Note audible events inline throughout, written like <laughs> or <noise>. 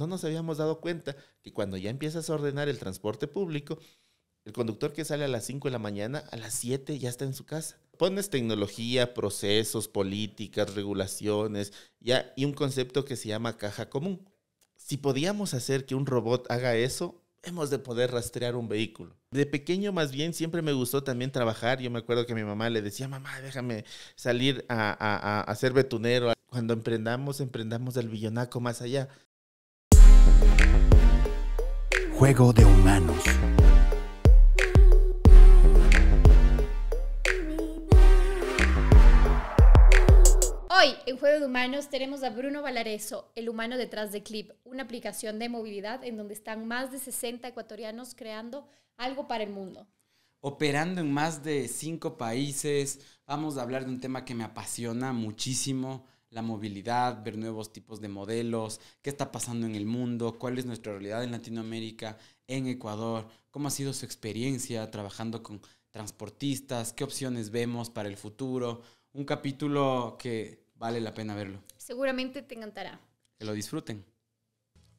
no nos habíamos dado cuenta que cuando ya empiezas a ordenar el transporte público, el conductor que sale a las 5 de la mañana, a las 7 ya está en su casa. Pones tecnología, procesos, políticas, regulaciones, ya, y un concepto que se llama caja común. Si podíamos hacer que un robot haga eso, hemos de poder rastrear un vehículo. De pequeño más bien siempre me gustó también trabajar. Yo me acuerdo que mi mamá le decía, mamá, déjame salir a, a, a, betunero. Cuando emprendamos, emprendamos el billonaco más allá juego de humanos. Hoy en Juego de Humanos tenemos a Bruno Valareso, el humano detrás de Clip, una aplicación de movilidad en donde están más de 60 ecuatorianos creando algo para el mundo. Operando en más de cinco países, vamos a hablar de un tema que me apasiona muchísimo, la movilidad, ver nuevos tipos de modelos, qué está pasando en el mundo, cuál es nuestra realidad en Latinoamérica, en Ecuador, cómo ha sido su experiencia trabajando con transportistas, qué opciones vemos para el futuro. Un capítulo que vale la pena verlo. Seguramente te encantará. Que lo disfruten.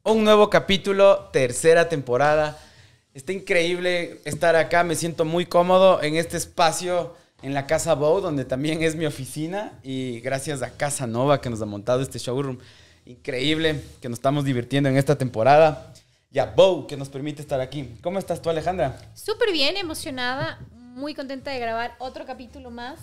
Un nuevo capítulo, tercera temporada. Está increíble estar acá, me siento muy cómodo en este espacio en la Casa Bow, donde también es mi oficina, y gracias a Casa Nova que nos ha montado este showroom increíble, que nos estamos divirtiendo en esta temporada, y a Bow que nos permite estar aquí. ¿Cómo estás tú, Alejandra? Súper bien, emocionada, muy contenta de grabar otro capítulo más.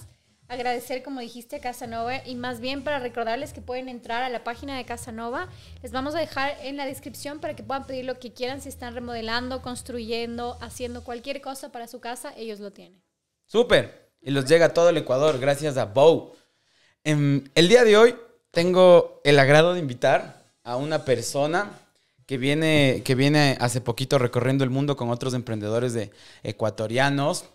Agradecer, como dijiste, a Casanova y más bien para recordarles que pueden entrar a la página de Casanova. Les vamos a dejar en la descripción para que puedan pedir lo que quieran. Si están remodelando, construyendo, haciendo cualquier cosa para su casa, ellos lo tienen. Súper y los llega a todo el Ecuador gracias a Bow. Em, el día de hoy tengo el agrado de invitar a una persona que viene, que viene hace poquito recorriendo el mundo con otros emprendedores de ecuatorianos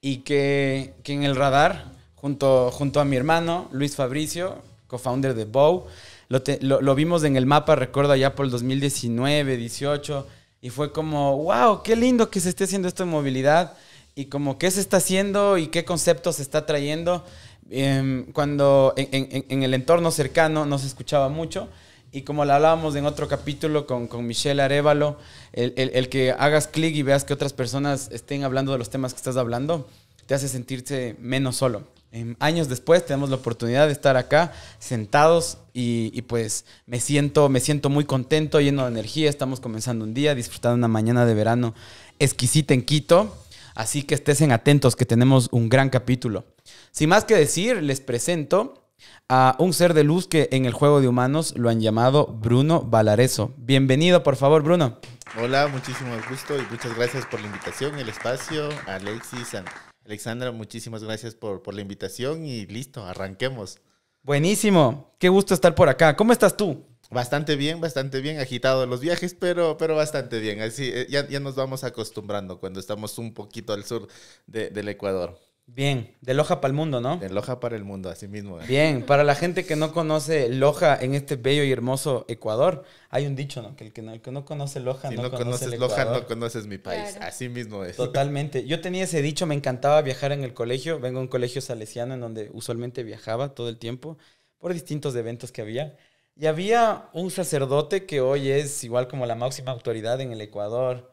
y que, que en el radar, junto, junto a mi hermano Luis Fabricio, co-founder de Bow, lo, lo, lo, vimos en el mapa, recuerdo allá por el 2019, 18, y fue como, wow, qué lindo que se esté haciendo esto en movilidad y como qué se está haciendo y qué conceptos se está trayendo. Em, cuando en, el entorno cercano no se escuchaba mucho. Y como lo hablábamos en otro capítulo con, con Michelle Arevalo, el, el, que hagas clic y veas que otras personas estén hablando de los temas que estás hablando, te hace sentirse menos solo. Em, años después tenemos la oportunidad de estar acá sentados y, y, pues me siento, me siento muy contento, lleno de energía. Estamos comenzando un día, disfrutando una mañana de verano exquisita en Quito. Así que estén atentos que tenemos un gran capítulo. Sin más que decir, les presento a un ser de luz que en el juego de humanos lo han llamado Bruno Valareso. Bienvenido, por favor, Bruno. Hola, muchísimo gusto y muchas gracias por la invitación, el espacio, Alexis, Alexandra, muchísimas gracias por, por la invitación y listo, arranquemos. Buenísimo, qué gusto estar por acá. ¿Cómo estás tú? Bastante bien, bastante bien, agitado los viajes, pero, pero bastante bien. Así eh, ya, nos vamos acostumbrando cuando estamos un poquito al sur del Ecuador. Bien, de Loja para el mundo, ¿no? De Loja para el mundo, así mismo. Eh. Bien, para la gente que no conoce Loja en este bello y hermoso Ecuador, hay un dicho, ¿no? Que el que no, el que no conoce Loja si no, conoces Loja, no conoces mi país. Así mismo es. Totalmente. Yo tenía ese dicho, me encantaba viajar en el colegio. Vengo a un colegio salesiano en donde usualmente viajaba todo el tiempo por distintos eventos que había. Y había un sacerdote que hoy es igual como la máxima autoridad en el Ecuador,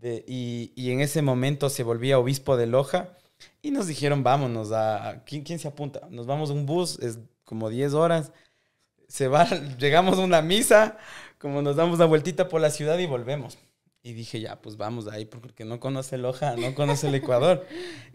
y, en ese momento se volvía obispo de Loja, y nos dijeron, vámonos a... ¿quién, se apunta? Nos vamos a un bus, es como 10 horas, se va, <laughs> llegamos a una misa, como nos damos la vueltita por la ciudad y volvemos. Y dije, ya, pues vamos ahí, porque no conoce Loja, no conoce el Ecuador.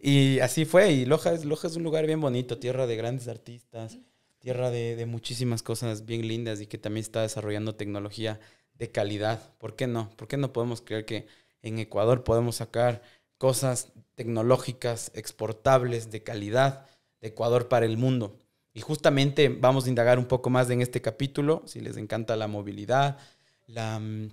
y así fue, y Loja es, Loja es un lugar bien bonito, tierra de grandes artistas, tierra de, muchísimas cosas bien lindas y que también está desarrollando tecnología de calidad. ¿Por qué no? ¿Por qué no podemos creer que en Ecuador podemos sacar cosas tecnológicas exportables de calidad de Ecuador para el mundo? Y justamente vamos a indagar un poco más en este capítulo, si les encanta la movilidad, la mm,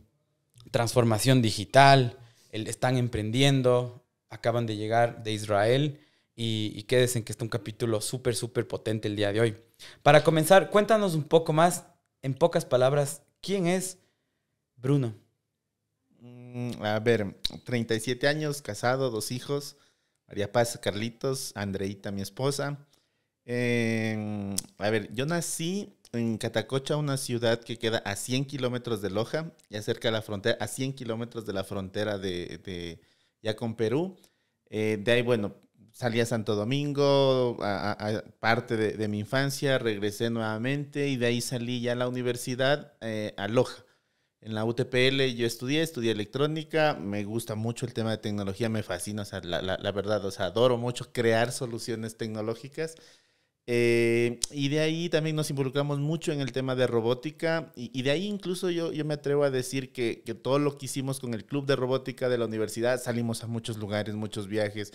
transformación digital, el, están emprendiendo, acaban de llegar de Israel y, quédense en que está un capítulo súper, súper potente el día de hoy. Para comenzar, cuéntanos un poco más, en pocas palabras, ¿quién es Bruno? Mm, a ver, 37 años, casado, dos hijos, María Paz, Carlitos, Andreita, mi esposa. Em, a ver, yo nací en Catacocha, una ciudad que queda a 100 kilómetros de Loja ya cerca de la frontera, a 100 kilómetros de la frontera de, ya con Perú. Eh, de ahí, bueno, salí a Santo Domingo, a, parte de, mi infancia, regresé nuevamente y de ahí salí ya a la universidad, eh, a Loja. En la UTPL yo estudié, estudié electrónica, me gusta mucho el tema de tecnología, me fascina, o sea, la, la, verdad, o sea, adoro mucho crear soluciones tecnológicas. Eh, y de ahí también nos involucramos mucho en el tema de robótica y, y de ahí incluso yo, yo me atrevo a decir que, que, todo lo que hicimos con el club de robótica de la universidad, salimos a muchos lugares, muchos viajes,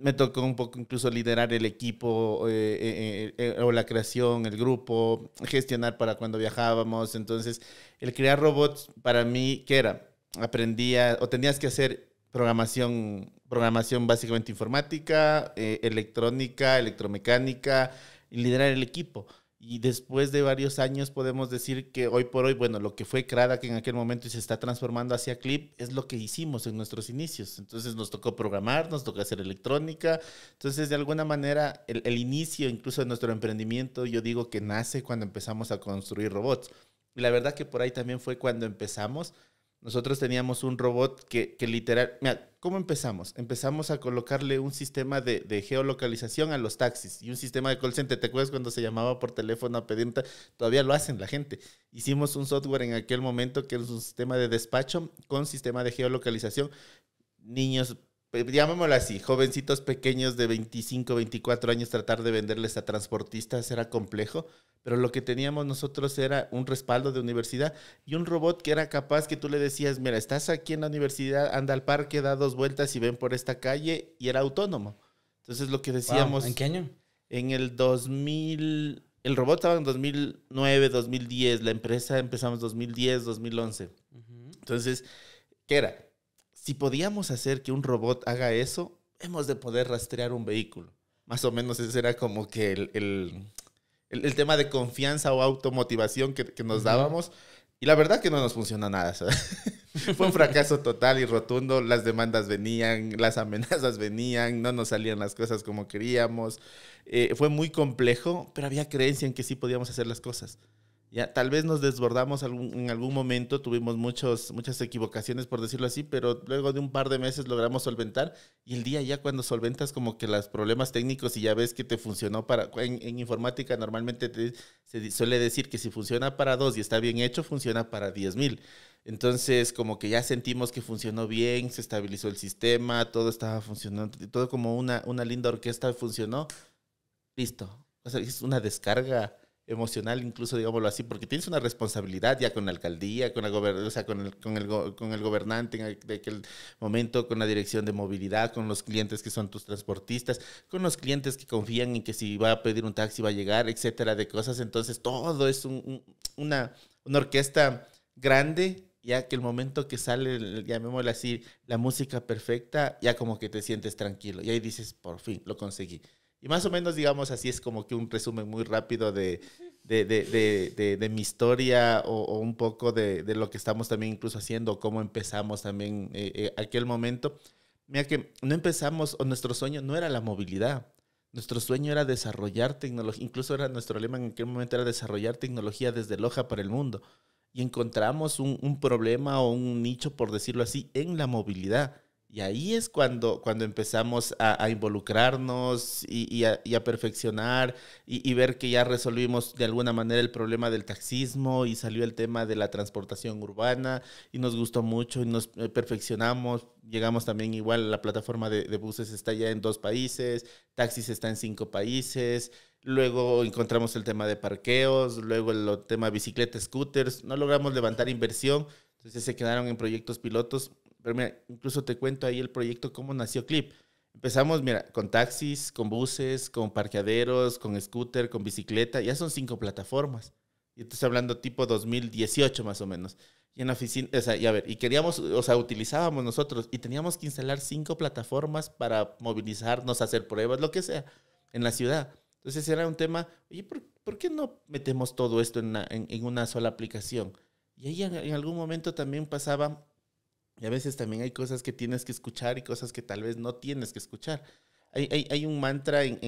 me tocó un poco incluso liderar el equipo eh, eh, eh, o la creación, el grupo, gestionar para cuando viajábamos. Entonces, el crear robots para mí, ¿qué era? Aprendía o tenías que hacer programación, programación básicamente informática, electrónica, electromecánica, y liderar el equipo y después de varios años podemos decir que hoy por hoy, bueno, lo que fue que en aquel momento y se está transformando hacia Clip es lo que hicimos en nuestros inicios. Entonces nos tocó programar, nos tocó hacer electrónica. Entonces, de alguna manera, el, el inicio incluso de nuestro emprendimiento, yo digo que nace cuando empezamos a construir robots. Y la verdad que por ahí también fue cuando empezamos nosotros teníamos un robot que, literal, mira, ¿cómo empezamos? Empezamos a colocarle un sistema de, geolocalización a los taxis y un sistema de call center. ¿Te acuerdas cuando se llamaba por teléfono a pedir? Todavía lo hacen la gente. Hicimos un software en aquel momento que es un sistema de despacho con sistema de geolocalización. Niños pues, llamémoslo así, jovencitos pequeños de 25, 24 años, tratar de venderles a transportistas era complejo, pero lo que teníamos nosotros era un respaldo de universidad y un robot que era capaz que tú le decías, mira, estás aquí en la universidad, anda al parque, da dos vueltas y ven por esta calle, y era autónomo. Entonces lo que decíamos... ¿En qué año? En el 2000... El robot estaba en 2009, 2010, la empresa empezamos 2010, 2011. Entonces, ¿qué era? si podíamos hacer que un robot haga eso, hemos de poder rastrear un vehículo. Más o menos ese era como que el, tema de confianza o automotivación que, nos dábamos. Y la verdad que no nos funcionó nada. <laughs> Fue un fracaso total y rotundo. Las demandas venían, las amenazas venían, no nos salían las cosas como queríamos. Eh, fue muy complejo, pero había creencia en que sí podíamos hacer las cosas. Ya, tal vez nos desbordamos en algún momento, tuvimos muchos, muchas equivocaciones, por decirlo así, pero luego de un par de meses logramos solventar y el día ya cuando solventas como que los problemas técnicos y ya ves que te funcionó para, en, informática normalmente se suele decir que si funciona para dos y está bien hecho, funciona para diez mil. Entonces, como que ya sentimos que funcionó bien, se estabilizó el sistema, todo estaba funcionando, todo como una, una linda orquesta funcionó. Listo. es una descarga emocional, incluso digámoslo así, porque tienes una responsabilidad ya con la alcaldía, con, la o con, el, con, el, gobernante en de aquel momento, con la dirección de movilidad, con los clientes que son tus transportistas, con los clientes que confían en que si va a pedir un taxi va a llegar, etcétera, de cosas. Entonces todo es una, una orquesta grande ya que el momento que sale, llamémoslo así, la música perfecta, ya como que te sientes tranquilo. Y ahí dices, por fin, lo conseguí. Y más o menos, digamos, así es como que un resumen muy rápido de, de, mi historia o, un poco de, lo que estamos también incluso haciendo, cómo empezamos también eh, eh, aquel momento. Mira que no empezamos, o nuestro sueño no era la movilidad. Nuestro sueño era desarrollar tecnología, incluso era nuestro lema en aquel momento era desarrollar tecnología desde Loja para el mundo. Y encontramos un, un problema o un nicho, por decirlo así, en la movilidad y ahí es cuando, cuando empezamos a, involucrarnos y, a, perfeccionar y, ver que ya resolvimos de alguna manera el problema del taxismo y salió el tema de la transportación urbana y nos gustó mucho y nos eh, perfeccionamos. Llegamos también igual, la plataforma de, de buses está ya en dos países, taxis está en cinco países. Luego encontramos el tema de parqueos, luego el tema bicicleta, scooters. No logramos levantar inversión, entonces se quedaron en proyectos pilotos pero mira, incluso te cuento ahí el proyecto, cómo nació Clip. Empezamos, mira, con taxis, con buses, con parqueaderos, con scooter, con bicicleta. Ya son cinco plataformas. Y estás hablando tipo 2018 más o menos. Y en la oficina, o sea, y a ver, y queríamos, o sea, utilizábamos nosotros y teníamos que instalar cinco plataformas para movilizarnos, hacer pruebas, lo que sea, en la ciudad. Entonces era un tema, oye, ¿por, qué no metemos todo esto en una, sola aplicación? Y ahí en algún momento también pasaba y a veces también hay cosas que tienes que escuchar y cosas que tal vez no tienes que escuchar. Hay, hay, un mantra en,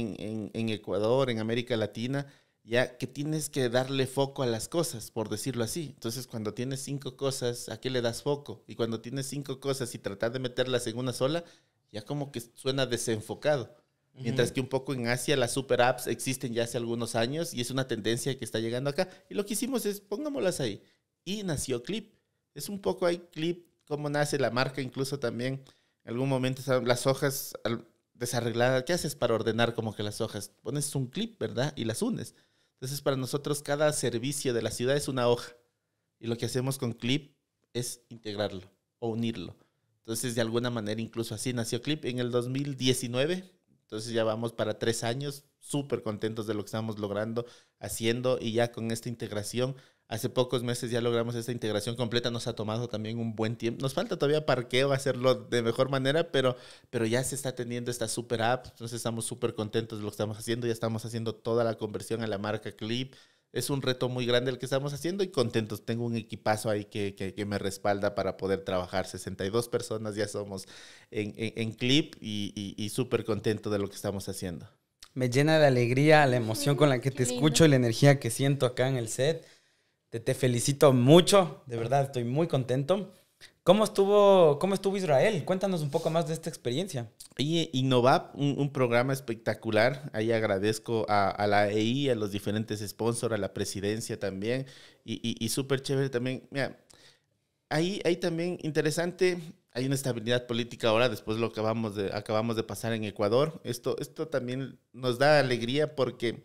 Ecuador, en América Latina, ya que tienes que darle foco a las cosas, por decirlo así. Entonces, cuando tienes cinco cosas, ¿a qué le das foco? Y cuando tienes cinco cosas y tratas de meterlas en una sola, ya como que suena desenfocado. Mientras que un poco en Asia las super apps existen ya hace algunos años y es una tendencia que está llegando acá. Y lo que hicimos es pongámoslas ahí. Y nació Clip. Es un poco hay Clip cómo nace la marca, incluso también en algún momento las hojas desarregladas, ¿qué haces para ordenar como que las hojas? Pones un clip, ¿verdad? Y las unes. Entonces para nosotros cada servicio de la ciudad es una hoja y lo que hacemos con clip es integrarlo o unirlo. Entonces de alguna manera incluso así nació clip en el 2019. Entonces ya vamos para tres años, súper contentos de lo que estamos logrando, haciendo y ya con esta integración Hace pocos meses ya logramos esta integración completa, nos ha tomado también un buen tiempo. Nos falta todavía parqueo, hacerlo de mejor manera, pero, pero ya se está teniendo esta super app, entonces estamos súper contentos de lo que estamos haciendo, ya estamos haciendo toda la conversión a la marca Clip. Es un reto muy grande el que estamos haciendo y contentos. Tengo un equipazo ahí que, me respalda para poder trabajar. 62 personas ya somos en, Clip y, súper contento de lo que estamos haciendo. Me llena de alegría la emoción con la que te escucho y la energía que siento acá en el set te, felicito mucho, de verdad, estoy muy contento. ¿Cómo estuvo, cómo estuvo Israel? Cuéntanos un poco más de esta experiencia. Y Innovap, un, programa espectacular. Ahí agradezco a, la EI, a los diferentes sponsors, a la presidencia también. Y, súper chévere también. Mira, ahí, ahí también interesante hay una estabilidad política ahora después de lo que acabamos de, acabamos de pasar en Ecuador. Esto, esto también nos da alegría porque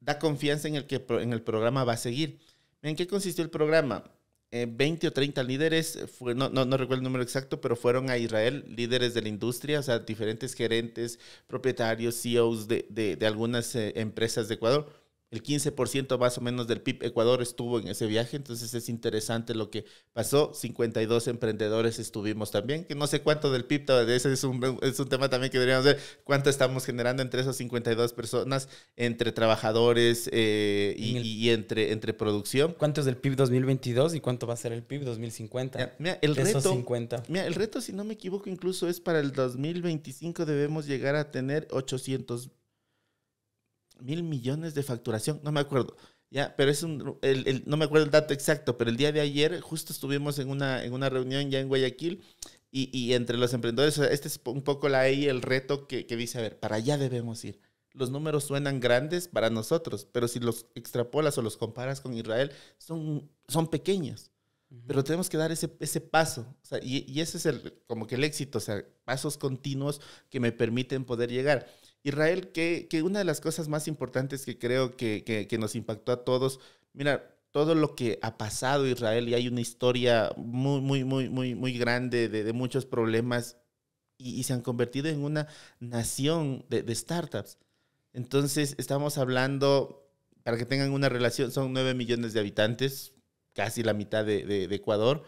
da confianza en el que en el programa va a seguir. ¿En qué consistió el programa? 20 eh, o 30 líderes, no, recuerdo el número exacto, pero fueron a Israel líderes de la industria, o sea, diferentes gerentes, propietarios, CEOs de, algunas eh, empresas de Ecuador el 15% más o menos del PIB Ecuador estuvo en ese viaje, entonces es interesante lo que pasó. 52 emprendedores estuvimos también, que no sé cuánto del PIB, de ese es un, es un tema también que deberíamos ver, cuánto estamos generando entre esas 52 personas, entre trabajadores eh, y, entre, entre producción. ¿Cuánto es del PIB 2022 y cuánto va a ser el PIB 2050? el reto, mira, el reto, si no me equivoco, incluso es para el 2025 debemos llegar a tener 800 mil millones de facturación, no me acuerdo. Ya, pero es un, el, el, no me acuerdo el dato exacto, pero el día de ayer justo estuvimos en una, en una reunión ya en Guayaquil y, y entre los emprendedores, este es un poco la ahí el reto que, que dice, a ver, para allá debemos ir. Los números suenan grandes para nosotros, pero si los extrapolas o los comparas con Israel, son, son pequeños. Pero tenemos que dar ese, ese paso. y, y, ese es el, como que el éxito, o sea, pasos continuos que me permiten poder llegar. Israel, que, una de las cosas más importantes que creo que, nos impactó a todos, mira, todo lo que ha pasado Israel y hay una historia muy, muy, muy, muy, muy grande de, muchos problemas y, se han convertido en una nación de, startups. Entonces, estamos hablando, para que tengan una relación, son nueve millones de habitantes, casi la mitad de, Ecuador.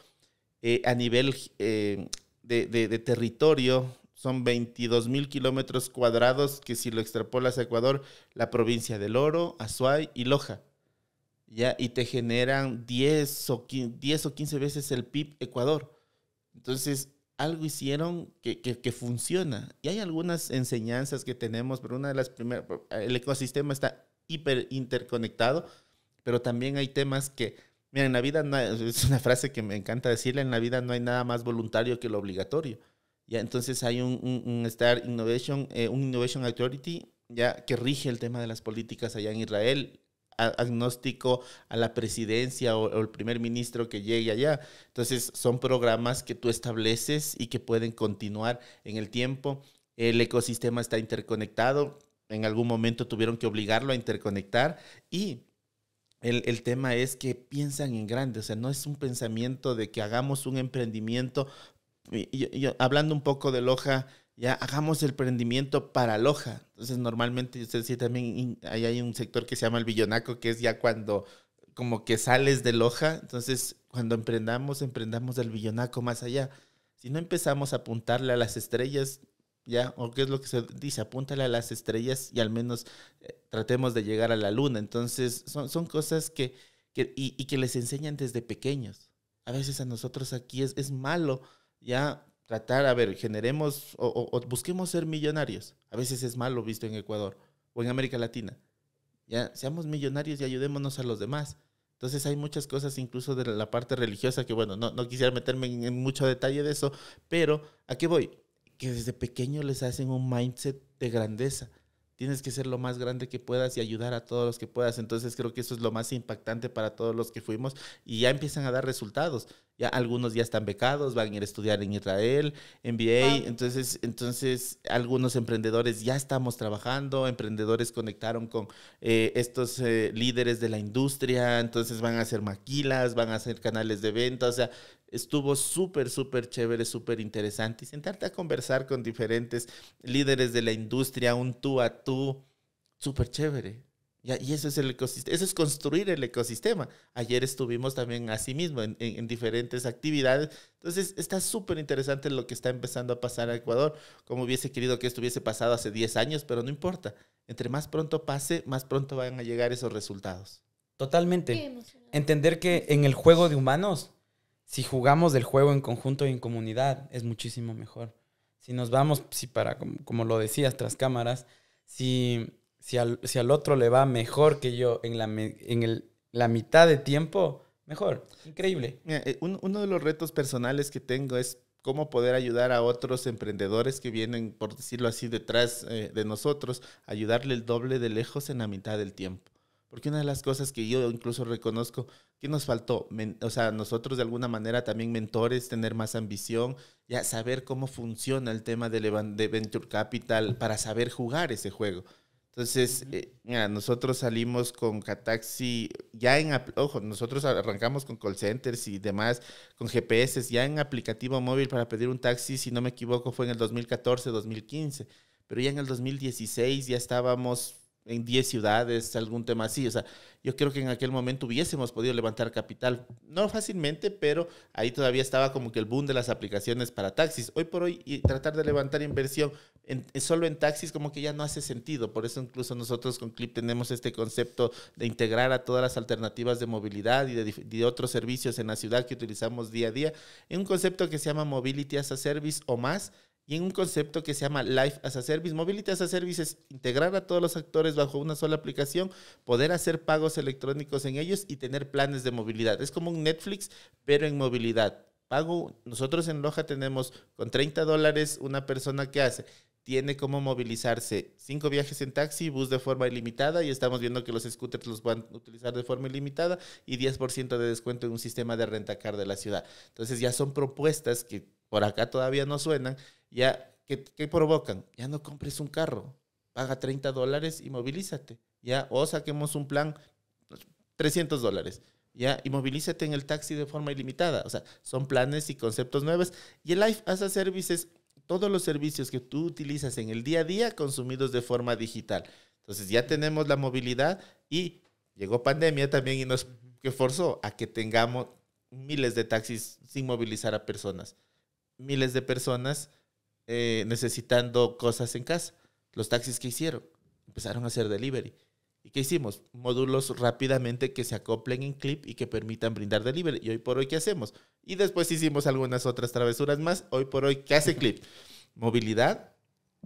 Eh, a nivel eh, de territorio, son 22 mil kilómetros cuadrados que si lo extrapolas a Ecuador, la provincia del Oro, Azuay y Loja. ¿ya? Y te generan 10 o, 10 o 15 veces el PIB Ecuador. Entonces, algo hicieron que, que, funciona. Y hay algunas enseñanzas que tenemos, pero una de las primeras, el ecosistema está hiper interconectado, pero también hay temas que, mira, en la vida, es una frase que me encanta decirle, en la vida no hay nada más voluntario que lo obligatorio entonces hay un, Star Innovation, eh, un Innovation Authority, ya que rige el tema de las políticas allá en Israel, agnóstico a la presidencia o, el primer ministro que llegue allá. Entonces son programas que tú estableces y que pueden continuar en el tiempo. El ecosistema está interconectado. En algún momento tuvieron que obligarlo a interconectar y el, el tema es que piensan en grande, o sea, no es un pensamiento de que hagamos un emprendimiento hablando un poco de Loja, ya hagamos el prendimiento para Loja. Entonces, normalmente, ustedes sí también ahí hay un sector que se llama el billonaco que es ya cuando como que sales de Loja. Entonces, cuando emprendamos, emprendamos del billonaco más allá. Si no empezamos a apuntarle a las estrellas, ya, o qué es lo que se dice, apúntale a las estrellas y al menos eh, tratemos de llegar a la luna. Entonces, son, son cosas que, que y, y, que les enseñan desde pequeños. A veces a nosotros aquí es, es malo ya tratar, a ver, generemos o, busquemos ser millonarios. A veces es malo visto en Ecuador o en América Latina. Ya seamos millonarios y ayudémonos a los demás. Entonces hay muchas cosas, incluso de la parte religiosa, que bueno, no, no quisiera meterme en, en mucho detalle de eso, pero ¿a qué voy? Que desde pequeño les hacen un mindset de grandeza tienes que ser lo más grande que puedas y ayudar a todos los que puedas. Entonces creo que eso es lo más impactante para todos los que fuimos y ya empiezan a dar resultados. Ya algunos ya están becados, van a ir a estudiar en Israel, MBA. Entonces, entonces algunos emprendedores ya estamos trabajando, emprendedores conectaron con eh, estos eh, líderes de la industria, entonces van a hacer maquilas, van a hacer canales de venta. O sea, Estuvo súper, súper chévere, súper interesante. Y sentarte a conversar con diferentes líderes de la industria, un tú a tú, súper chévere. Y eso es el eso es construir el ecosistema. Ayer estuvimos también así mismo en, diferentes actividades. Entonces, está súper interesante lo que está empezando a pasar en Ecuador, como hubiese querido que estuviese pasado hace 10 años, pero no importa. Entre más pronto pase, más pronto van a llegar esos resultados. Totalmente. Entender que en el juego de humanos si jugamos del juego en conjunto y en comunidad, es muchísimo mejor. Si nos vamos, si para, como, lo decías, tras cámaras, si, si, al, otro le va mejor que yo en la, en el, la mitad de tiempo, mejor. Increíble. Eh, uno de los retos personales que tengo es cómo poder ayudar a otros emprendedores que vienen, por decirlo así, detrás eh, de nosotros, ayudarle el doble de lejos en la mitad del tiempo. Porque una de las cosas que yo incluso reconozco ¿Qué nos faltó? o sea, nosotros de alguna manera también mentores, tener más ambición, ya saber cómo funciona el tema de, Venture Capital para saber jugar ese juego. Entonces, eh, nosotros salimos con Cataxi, ya en, ojo, nosotros arrancamos con call centers y demás, con GPS, ya en aplicativo móvil para pedir un taxi, si no me equivoco, fue en el 2014, 2015, pero ya en el 2016 ya estábamos en 10 ciudades, algún tema así. O sea, yo creo que en aquel momento hubiésemos podido levantar capital, no fácilmente, pero ahí todavía estaba como que el boom de las aplicaciones para taxis. Hoy por hoy, tratar de levantar inversión solo en taxis como que ya no hace sentido. Por eso incluso nosotros con Clip tenemos este concepto de integrar a todas las alternativas de movilidad y de, de otros servicios en la ciudad que utilizamos día a día en un concepto que se llama Mobility as a Service o más y en un concepto que se llama Life as a Service. Mobility as a Service es integrar a todos los actores bajo una sola aplicación, poder hacer pagos electrónicos en ellos y tener planes de movilidad. Es como un Netflix, pero en movilidad. Pago, nosotros en Loja tenemos con 30 dólares una persona que hace tiene cómo movilizarse. Cinco viajes en taxi, bus de forma ilimitada y estamos viendo que los scooters los van a utilizar de forma ilimitada y 10% de descuento en un sistema de renta car de la ciudad. Entonces ya son propuestas que por acá todavía no suenan, ya, ¿qué, provocan? Ya no compres un carro, paga 30 dólares y movilízate, ya, o saquemos un plan, 300 dólares. ¿Ya? Y movilízate en el taxi de forma ilimitada. O sea, son planes y conceptos nuevos. Y el Life as a todos los servicios que tú utilizas en el día a día consumidos de forma digital. Entonces ya tenemos la movilidad y llegó pandemia también y nos que forzó a que tengamos miles de taxis sin movilizar a personas miles de personas eh, necesitando cosas en casa. Los taxis que hicieron empezaron a hacer delivery. ¿Y qué hicimos? Módulos rápidamente que se acoplen en clip y que permitan brindar delivery. Y hoy por hoy, ¿qué hacemos? Y después hicimos algunas otras travesuras más. Hoy por hoy, ¿qué hace clip? Movilidad,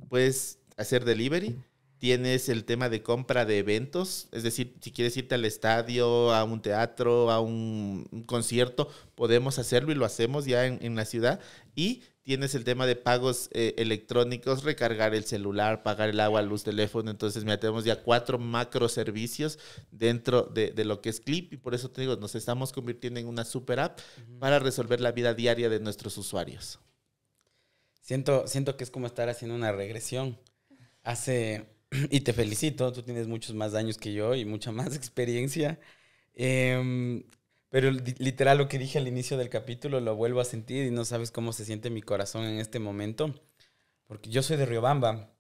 Pues hacer delivery, Tienes el tema de compra de eventos, es decir, si quieres irte al estadio, a un teatro, a un, concierto, podemos hacerlo y lo hacemos ya en, la ciudad. Y tienes el tema de pagos eh, electrónicos, recargar el celular, pagar el agua, luz, teléfono. Entonces, mira, tenemos ya cuatro macroservicios dentro de, lo que es Clip y por eso te digo, nos estamos convirtiendo en una super app para resolver la vida diaria de nuestros usuarios. Siento, siento que es como estar haciendo una regresión. Hace, <clears throat> y te felicito, tú tienes muchos más años que yo y mucha más <laughs> experiencia. Em, pero literal lo que dije al inicio del capítulo lo vuelvo a sentir y no sabes cómo se siente mi corazón en este momento. Porque yo soy de Riobamba.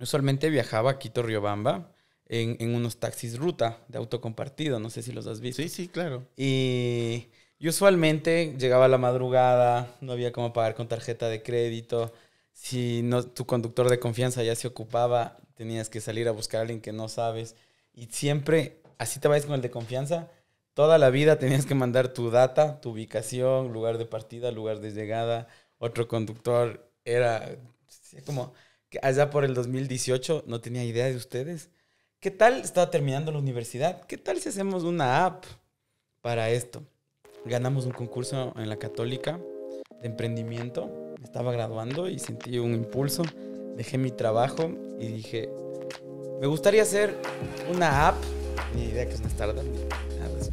Usualmente viajaba a Quito, Riobamba, en, en unos taxis ruta de auto compartido No sé si los has visto. Sí, sí, claro. Y, usualmente llegaba a la madrugada, no había cómo pagar con tarjeta de crédito. Si no, tu conductor de confianza ya se ocupaba, tenías que salir a buscar a alguien que no sabes. Y siempre, así te vayas con el de confianza, toda la vida tenías que mandar tu data, tu ubicación, lugar de partida, lugar de llegada. Otro conductor era como que allá por el 2018 no tenía idea de ustedes. ¿Qué tal estaba terminando la universidad? ¿Qué tal si hacemos una app para esto? Ganamos un concurso en la Católica de emprendimiento. estaba graduando y sentí un impulso. Dejé mi trabajo y dije, me gustaría hacer una app, ni idea que es una startup,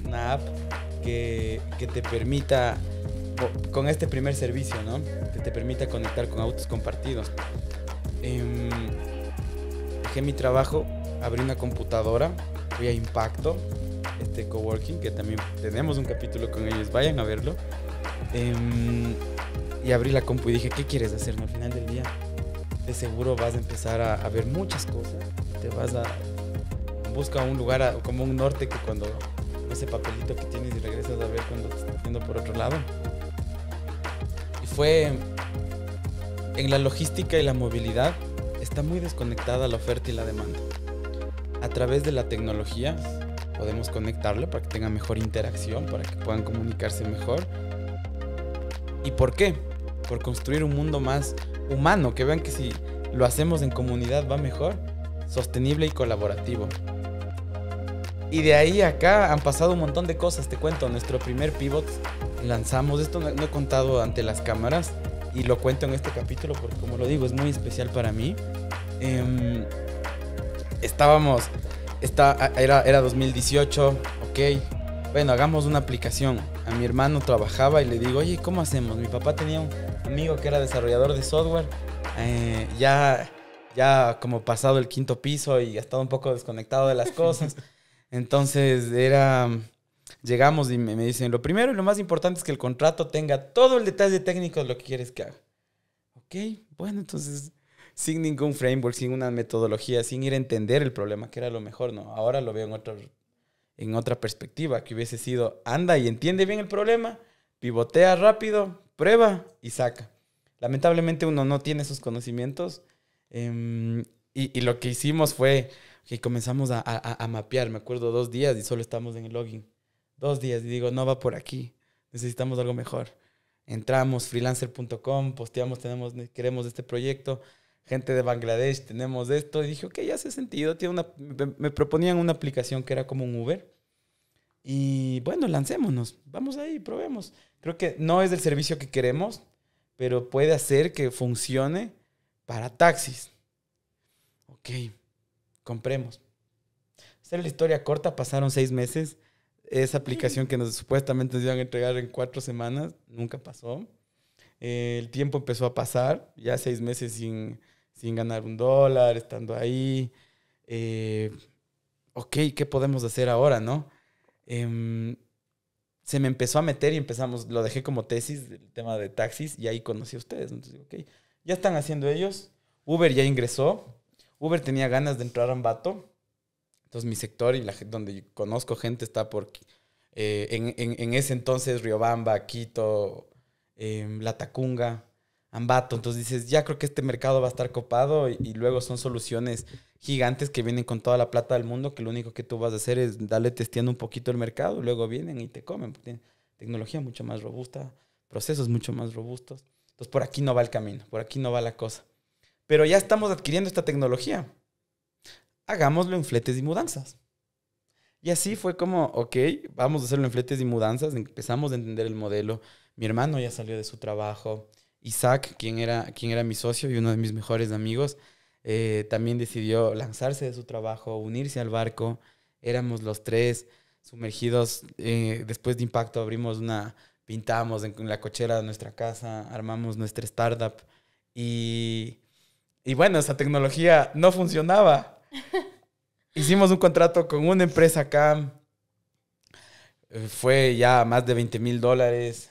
una app que, te permita, con este primer servicio, ¿no? Que te permita conectar con autos compartidos. Em, dejé mi trabajo, abrí una computadora, fui a Impacto, este coworking, que también tenemos un capítulo con ellos, vayan a verlo. Em, y abrí la compu y dije, ¿qué quieres hacerme al final del día? seguro vas a empezar a, ver muchas cosas. Te vas a. buscar un lugar como un norte que cuando ese papelito que tienes y regresas a ver cuando te estás viendo por otro lado. Y fue. En la logística y la movilidad está muy desconectada la oferta y la demanda. A través de la tecnología podemos conectarlo para que tenga mejor interacción, para que puedan comunicarse mejor. ¿Y por qué? Por construir un mundo más humano, que vean que si lo hacemos en comunidad va mejor, sostenible y colaborativo. Y de ahí acá han pasado un montón de cosas, te cuento, nuestro primer pivot lanzamos, esto no, he contado ante las cámaras y lo cuento en este capítulo porque como lo digo es muy especial para mí. Em, estábamos, ah, era, era 2018, ok, bueno, hagamos una aplicación. A mi hermano trabajaba y le digo, oye, ¿cómo hacemos? Mi papá tenía un, amigo que era desarrollador de software, eh, ya, ya como pasado el quinto piso y estaba un poco desconectado de las <laughs> cosas. Entonces era, llegamos y me, dicen, lo primero y lo más importante es que el contrato tenga todo el detalle técnico de lo que quieres que haga. Ok, bueno, entonces sin ningún framework, sin una metodología, sin ir a entender el problema, que era lo mejor, ¿no? Ahora lo veo en, otro, en otra perspectiva, que hubiese sido, anda y entiende bien el problema, pivotea rápido, prueba y saca. Lamentablemente uno no tiene esos conocimientos. Em, y, lo que hicimos fue que comenzamos a, mapear, me acuerdo, dos días y solo estamos en el login. Dos días y digo, no va por aquí, necesitamos algo mejor. Entramos, freelancer.com, posteamos, tenemos, queremos este proyecto, gente de Bangladesh, tenemos esto. Y dije, ok, ya hace sentido. Tiene una, me, me proponían una aplicación que era como un Uber. Y bueno, lancémonos, vamos ahí, probemos creo que no es el servicio que queremos, pero puede hacer que funcione para taxis. Ok, compremos. Hacer la historia corta, pasaron seis meses. Esa aplicación que nos, supuestamente nos iban a entregar en cuatro semanas nunca pasó. Eh, el tiempo empezó a pasar, ya seis meses sin, sin ganar un dólar, estando ahí. Eh, ok, ¿qué podemos hacer ahora, no? Eh, se me empezó a meter y empezamos, lo dejé como tesis, el tema de taxis, y ahí conocí a ustedes. Entonces, ok, ya están haciendo ellos. Uber ya ingresó. Uber tenía ganas de entrar a Ambato. Entonces, mi sector y la donde conozco gente está por. Eh, en, ese entonces, Riobamba, Quito, eh, La Tacunga, Ambato. Entonces dices, ya creo que este mercado va a estar copado y, y luego son soluciones gigantes que vienen con toda la plata del mundo, que lo único que tú vas a hacer es darle testeando un poquito el mercado, luego vienen y te comen. Tienen tecnología mucho más robusta, procesos mucho más robustos. Entonces por aquí no va el camino, por aquí no va la cosa. Pero ya estamos adquiriendo esta tecnología. Hagámoslo en fletes y mudanzas. Y así fue como, ok, vamos a hacerlo en fletes y mudanzas, empezamos a entender el modelo. Mi hermano ya salió de su trabajo. Isaac, quien era, quien era mi socio y uno de mis mejores amigos, eh, también decidió lanzarse de su trabajo, unirse al barco. Éramos los tres sumergidos. Eh, después de impacto abrimos una, pintamos en, la cochera de nuestra casa, armamos nuestra startup y, bueno, esa tecnología no funcionaba. <laughs> Hicimos un contrato con una empresa acá. Eh, fue ya más de 20 mil dólares.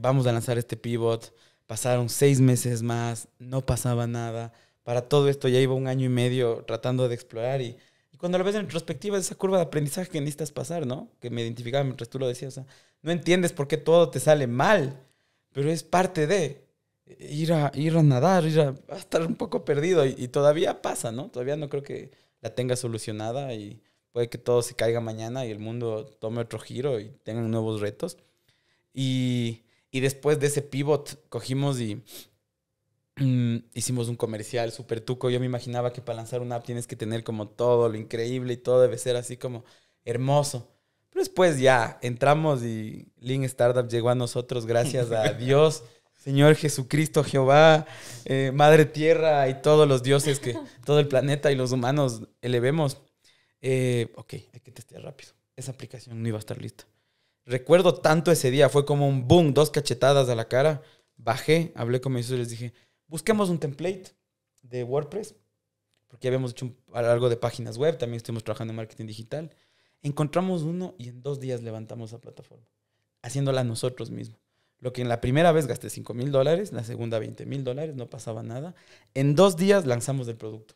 vamos a lanzar este pivot. Pasaron seis meses más, no pasaba nada para todo esto ya iba un año y medio tratando de explorar y, cuando lo ves en retrospectiva esa curva de aprendizaje que necesitas pasar, ¿no? Que me identificaba mientras tú lo decías, o sea, no entiendes por qué todo te sale mal, pero es parte de eh, ir a, ir a nadar, ir a, estar un poco perdido y, todavía pasa, ¿no? Todavía no creo que la tenga solucionada y puede que todo se caiga mañana y el mundo tome otro giro y tenga nuevos retos. Y, y después de ese pivot cogimos y Mm, hicimos un comercial súper tuco. Yo me imaginaba que para lanzar una app tienes que tener como todo lo increíble y todo debe ser así como hermoso. Pero después ya entramos y Link Startup llegó a nosotros gracias a <laughs> Dios, Señor Jesucristo, Jehová, eh, Madre Tierra y todos los dioses que <laughs> todo el planeta y los humanos elevemos. Eh, ok, hay que testear rápido. Esa aplicación no iba a estar lista. Recuerdo tanto ese día, fue como un boom, dos cachetadas a la cara. Bajé, hablé con mis y les dije, Busquemos un template de WordPress, porque ya habíamos hecho algo a largo de páginas web, también estuvimos trabajando en marketing digital. Encontramos uno y en dos días levantamos la plataforma, haciéndola nosotros mismos. Lo que en la primera vez gasté 5 mil dólares, la segunda 20 mil dólares, no pasaba nada. En dos días lanzamos el producto.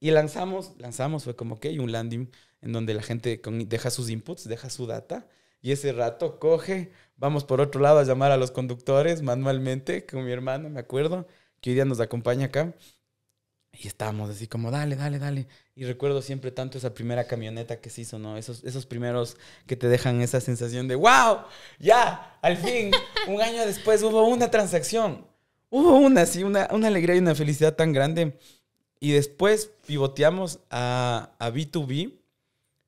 Y lanzamos, lanzamos, fue como que hay un landing en donde la gente deja sus inputs, deja su data, y ese rato coge, vamos por otro lado a llamar a los conductores manualmente, con mi hermano, me acuerdo, que hoy día nos acompaña acá. Y estábamos así como, dale, dale, dale. Y recuerdo siempre tanto esa primera camioneta que se hizo, ¿no? Esos, esos primeros que te dejan esa sensación de, wow, ya, al fin, un año después hubo una transacción. Hubo una, sí, una, una alegría y una felicidad tan grande. Y después pivoteamos a, a B2B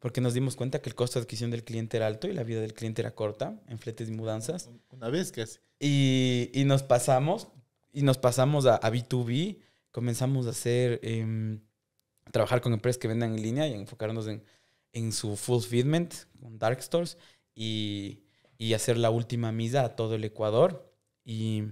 porque nos dimos cuenta que el costo de adquisición del cliente era alto y la vida del cliente era corta en fletes y mudanzas. Una vez casi. Y, y nos pasamos y nos pasamos a, B2B, comenzamos a hacer, a em, trabajar con empresas que vendan en línea y enfocarnos en, en su fulfillment con dark stores y, y, hacer la última misa a todo el Ecuador. Y,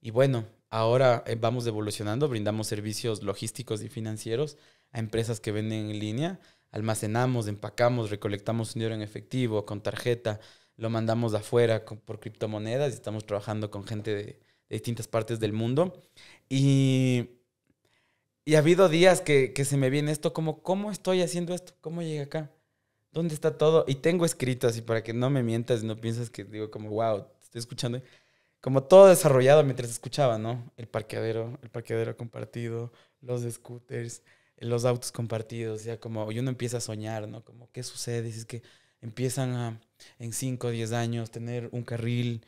y bueno, ahora eh, vamos evolucionando, brindamos servicios logísticos y financieros a empresas que venden en línea, almacenamos, empacamos, recolectamos dinero en efectivo, con tarjeta, lo mandamos afuera por criptomonedas y estamos trabajando con gente de de distintas partes del mundo. Y, y ha habido días que, que, se me viene esto como, ¿cómo estoy haciendo esto? ¿Cómo llegué acá? ¿Dónde está todo? Y tengo escrito así para que no me mientas y no pienses que digo como, wow, estoy escuchando. Como todo desarrollado mientras escuchaba, ¿no? El parqueadero, el parqueadero compartido, los scooters, los autos compartidos, ya como, y uno empieza a soñar, ¿no? Como, ¿qué sucede? Si es que empiezan a, en 5 o 10 años, tener un carril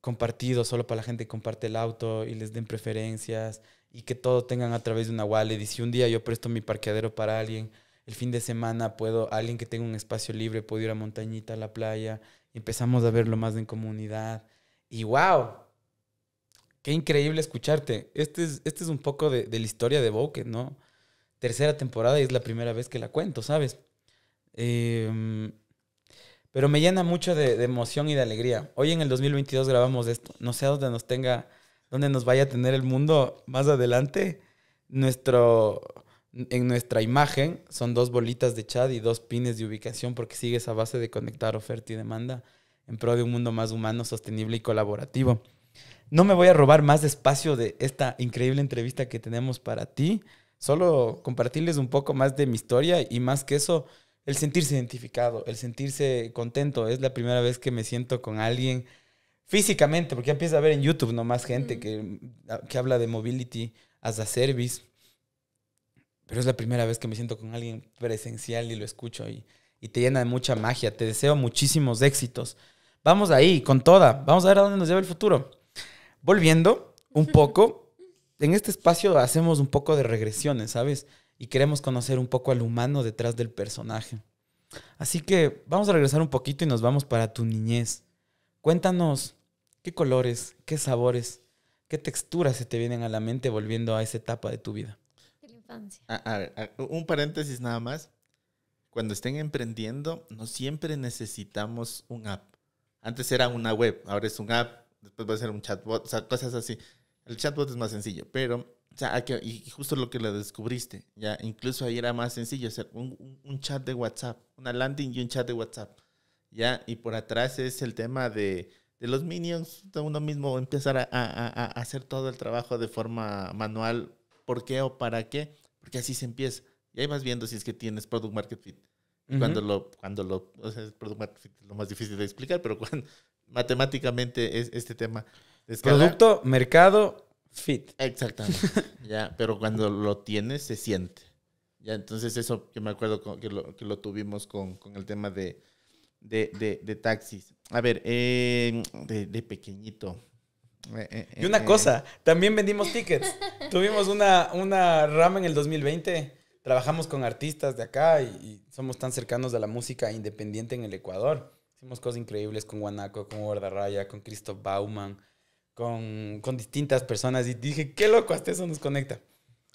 compartido solo para la gente que comparte el auto y les den preferencias y que todo tengan a través de una wallet. Y si un día yo presto mi parqueadero para alguien, el fin de semana puedo, alguien que tenga un espacio libre, Puede ir a montañita, a la playa, empezamos a verlo más en comunidad. Y wow, qué increíble escucharte. Este es, este es un poco de, de la historia de boke ¿no? Tercera temporada y es la primera vez que la cuento, ¿sabes? Eh, pero me llena mucho de, emoción y de alegría. Hoy en el 2022 grabamos esto. No sé dónde nos tenga, dónde nos vaya a tener el mundo más adelante. Nuestro, en nuestra imagen son dos bolitas de chat y dos pines de ubicación porque sigue esa base de conectar oferta y demanda en pro de un mundo más humano, sostenible y colaborativo. No me voy a robar más espacio de esta increíble entrevista que tenemos para ti. Solo compartirles un poco más de mi historia y más que eso, el sentirse identificado, el sentirse contento. Es la primera vez que me siento con alguien físicamente, porque ya empieza a ver en YouTube no más gente ah, que, habla de mobility as a service. Pero es la primera vez que me siento con alguien presencial y lo escucho y, y te llena de mucha magia. Te deseo muchísimos éxitos. Vamos ahí, con toda. Vamos a ver a dónde nos lleva el futuro. Volviendo un <laughs> poco, en este espacio hacemos un poco de regresiones, ¿sabes? y queremos conocer un poco al humano detrás del personaje. Así que vamos a regresar un poquito y nos vamos para tu niñez. Cuéntanos qué colores, qué sabores, qué texturas se te vienen a la mente volviendo a esa etapa de tu vida. De infancia. A, un paréntesis nada más. Cuando estén emprendiendo, no siempre necesitamos un app. Antes era una web, ahora es un app, después va a ser un chatbot, o sea, cosas así. El chatbot es más sencillo, pero sea, que, y justo lo que le descubriste, ya incluso ahí era más sencillo hacer un, un, chat de WhatsApp, una landing y un chat de WhatsApp, ya, y por atrás es el tema de, de los minions, uno mismo empezar a, a, a, hacer todo el trabajo de forma manual, ¿por qué o para qué? Porque así se empieza. Y ahí vas viendo si es que tienes Product Market Fit. Cuando lo, cuando lo, o sea, Product Market Fit lo más difícil de explicar, pero <laughs> cuando, matemáticamente es este tema. Producto, mercado, fit. Exactamente. <laughs> ya, pero cuando lo tienes, se siente. Ya, entonces eso que me acuerdo que, lo, que, lo, tuvimos con, el tema de, de, taxis. A ver, eh, de, pequeñito. Eh, eh, y una cosa, también vendimos tickets. <laughs> Tuvimos una, una rama en el 2020. Trabajamos con artistas de acá y, somos tan cercanos a la música independiente en el Ecuador. Hicimos cosas increíbles con Guanaco, con Guardarraya, con Christoph Bauman, con, distintas personas y dije, qué loco, hasta eso nos conecta.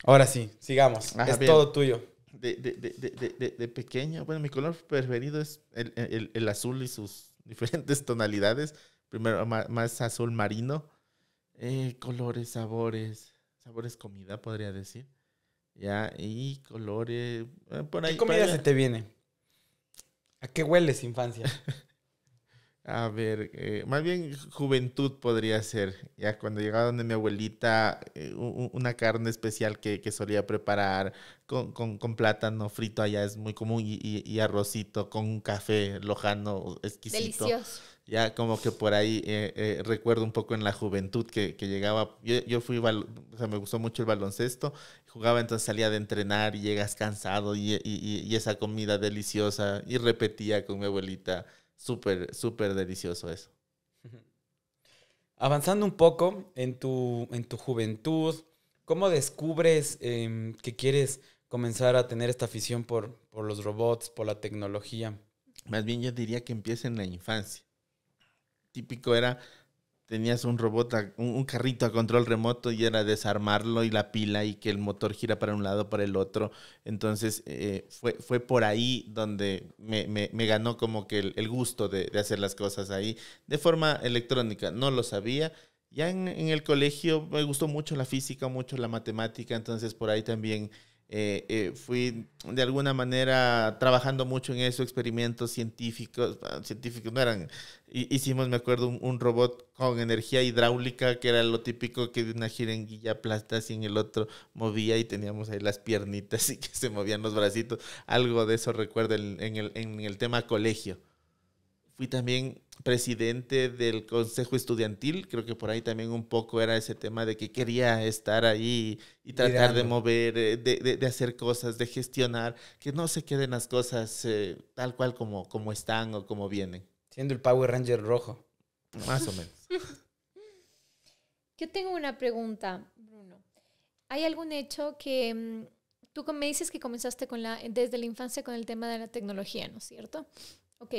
Ahora sí, sigamos. es todo tuyo. De, pequeño, bueno, mi color preferido es el, azul y sus <laughs> diferentes tonalidades. Primero, más, azul marino. Eh, colores, sabores. Sabores comida, podría decir. Ya, y colores. Eh, por ahí, ¿Qué comida se te viene? ¿A qué hueles, infancia? <laughs> A ver, eh, más bien juventud podría ser. Ya cuando llegaba donde mi abuelita, eh, una carne especial que, que solía preparar con, plátano frito allá es muy común y, y, arrocito con un café lojano exquisito. Delicioso. Ya como que por ahí eh, recuerdo un poco en la juventud que, llegaba, yo, fui, o sea, me gustó mucho el baloncesto, jugaba entonces salía de entrenar y llegas cansado y, y esa comida deliciosa y repetía con mi abuelita súper, súper delicioso eso. Avanzando un poco en tu, en tu juventud, ¿cómo descubres em, que quieres comenzar a tener esta afición por, por los robots, por la tecnología? Más bien yo diría que empieza en la infancia. Típico era tenías un robot, un, carrito a control remoto y era desarmarlo y la pila y que el motor gira para un lado, para el otro. Entonces eh, fue, fue por ahí donde me, ganó como que el, gusto de, hacer las cosas ahí de forma electrónica. No lo sabía. Ya en el colegio me gustó mucho la física, mucho la matemática, entonces por ahí también eh, eh, fui de alguna manera trabajando mucho en eso, experimentos científicos, ah, científicos no eran, hicimos, me acuerdo, un, robot con energía hidráulica, que era lo típico que de una jeringuilla plasta y en el otro movía y teníamos ahí las piernitas <laughs> y que se movían los bracitos, algo de eso recuerdo en, el, en el tema colegio fui también presidente del consejo estudiantil, creo que por ahí también un poco era ese tema de que quería estar ahí y tratar de mover, eh, de, de, hacer cosas, de gestionar, que no se queden las cosas eh, tal cual como, como están o como vienen. Siendo el Power Ranger rojo. Más o menos. <laughs> Yo tengo una pregunta, Bruno. ¿Hay algún hecho que mm, tú me dices que comenzaste con la, desde la infancia con el tema de la tecnología, ¿no es cierto? Ok.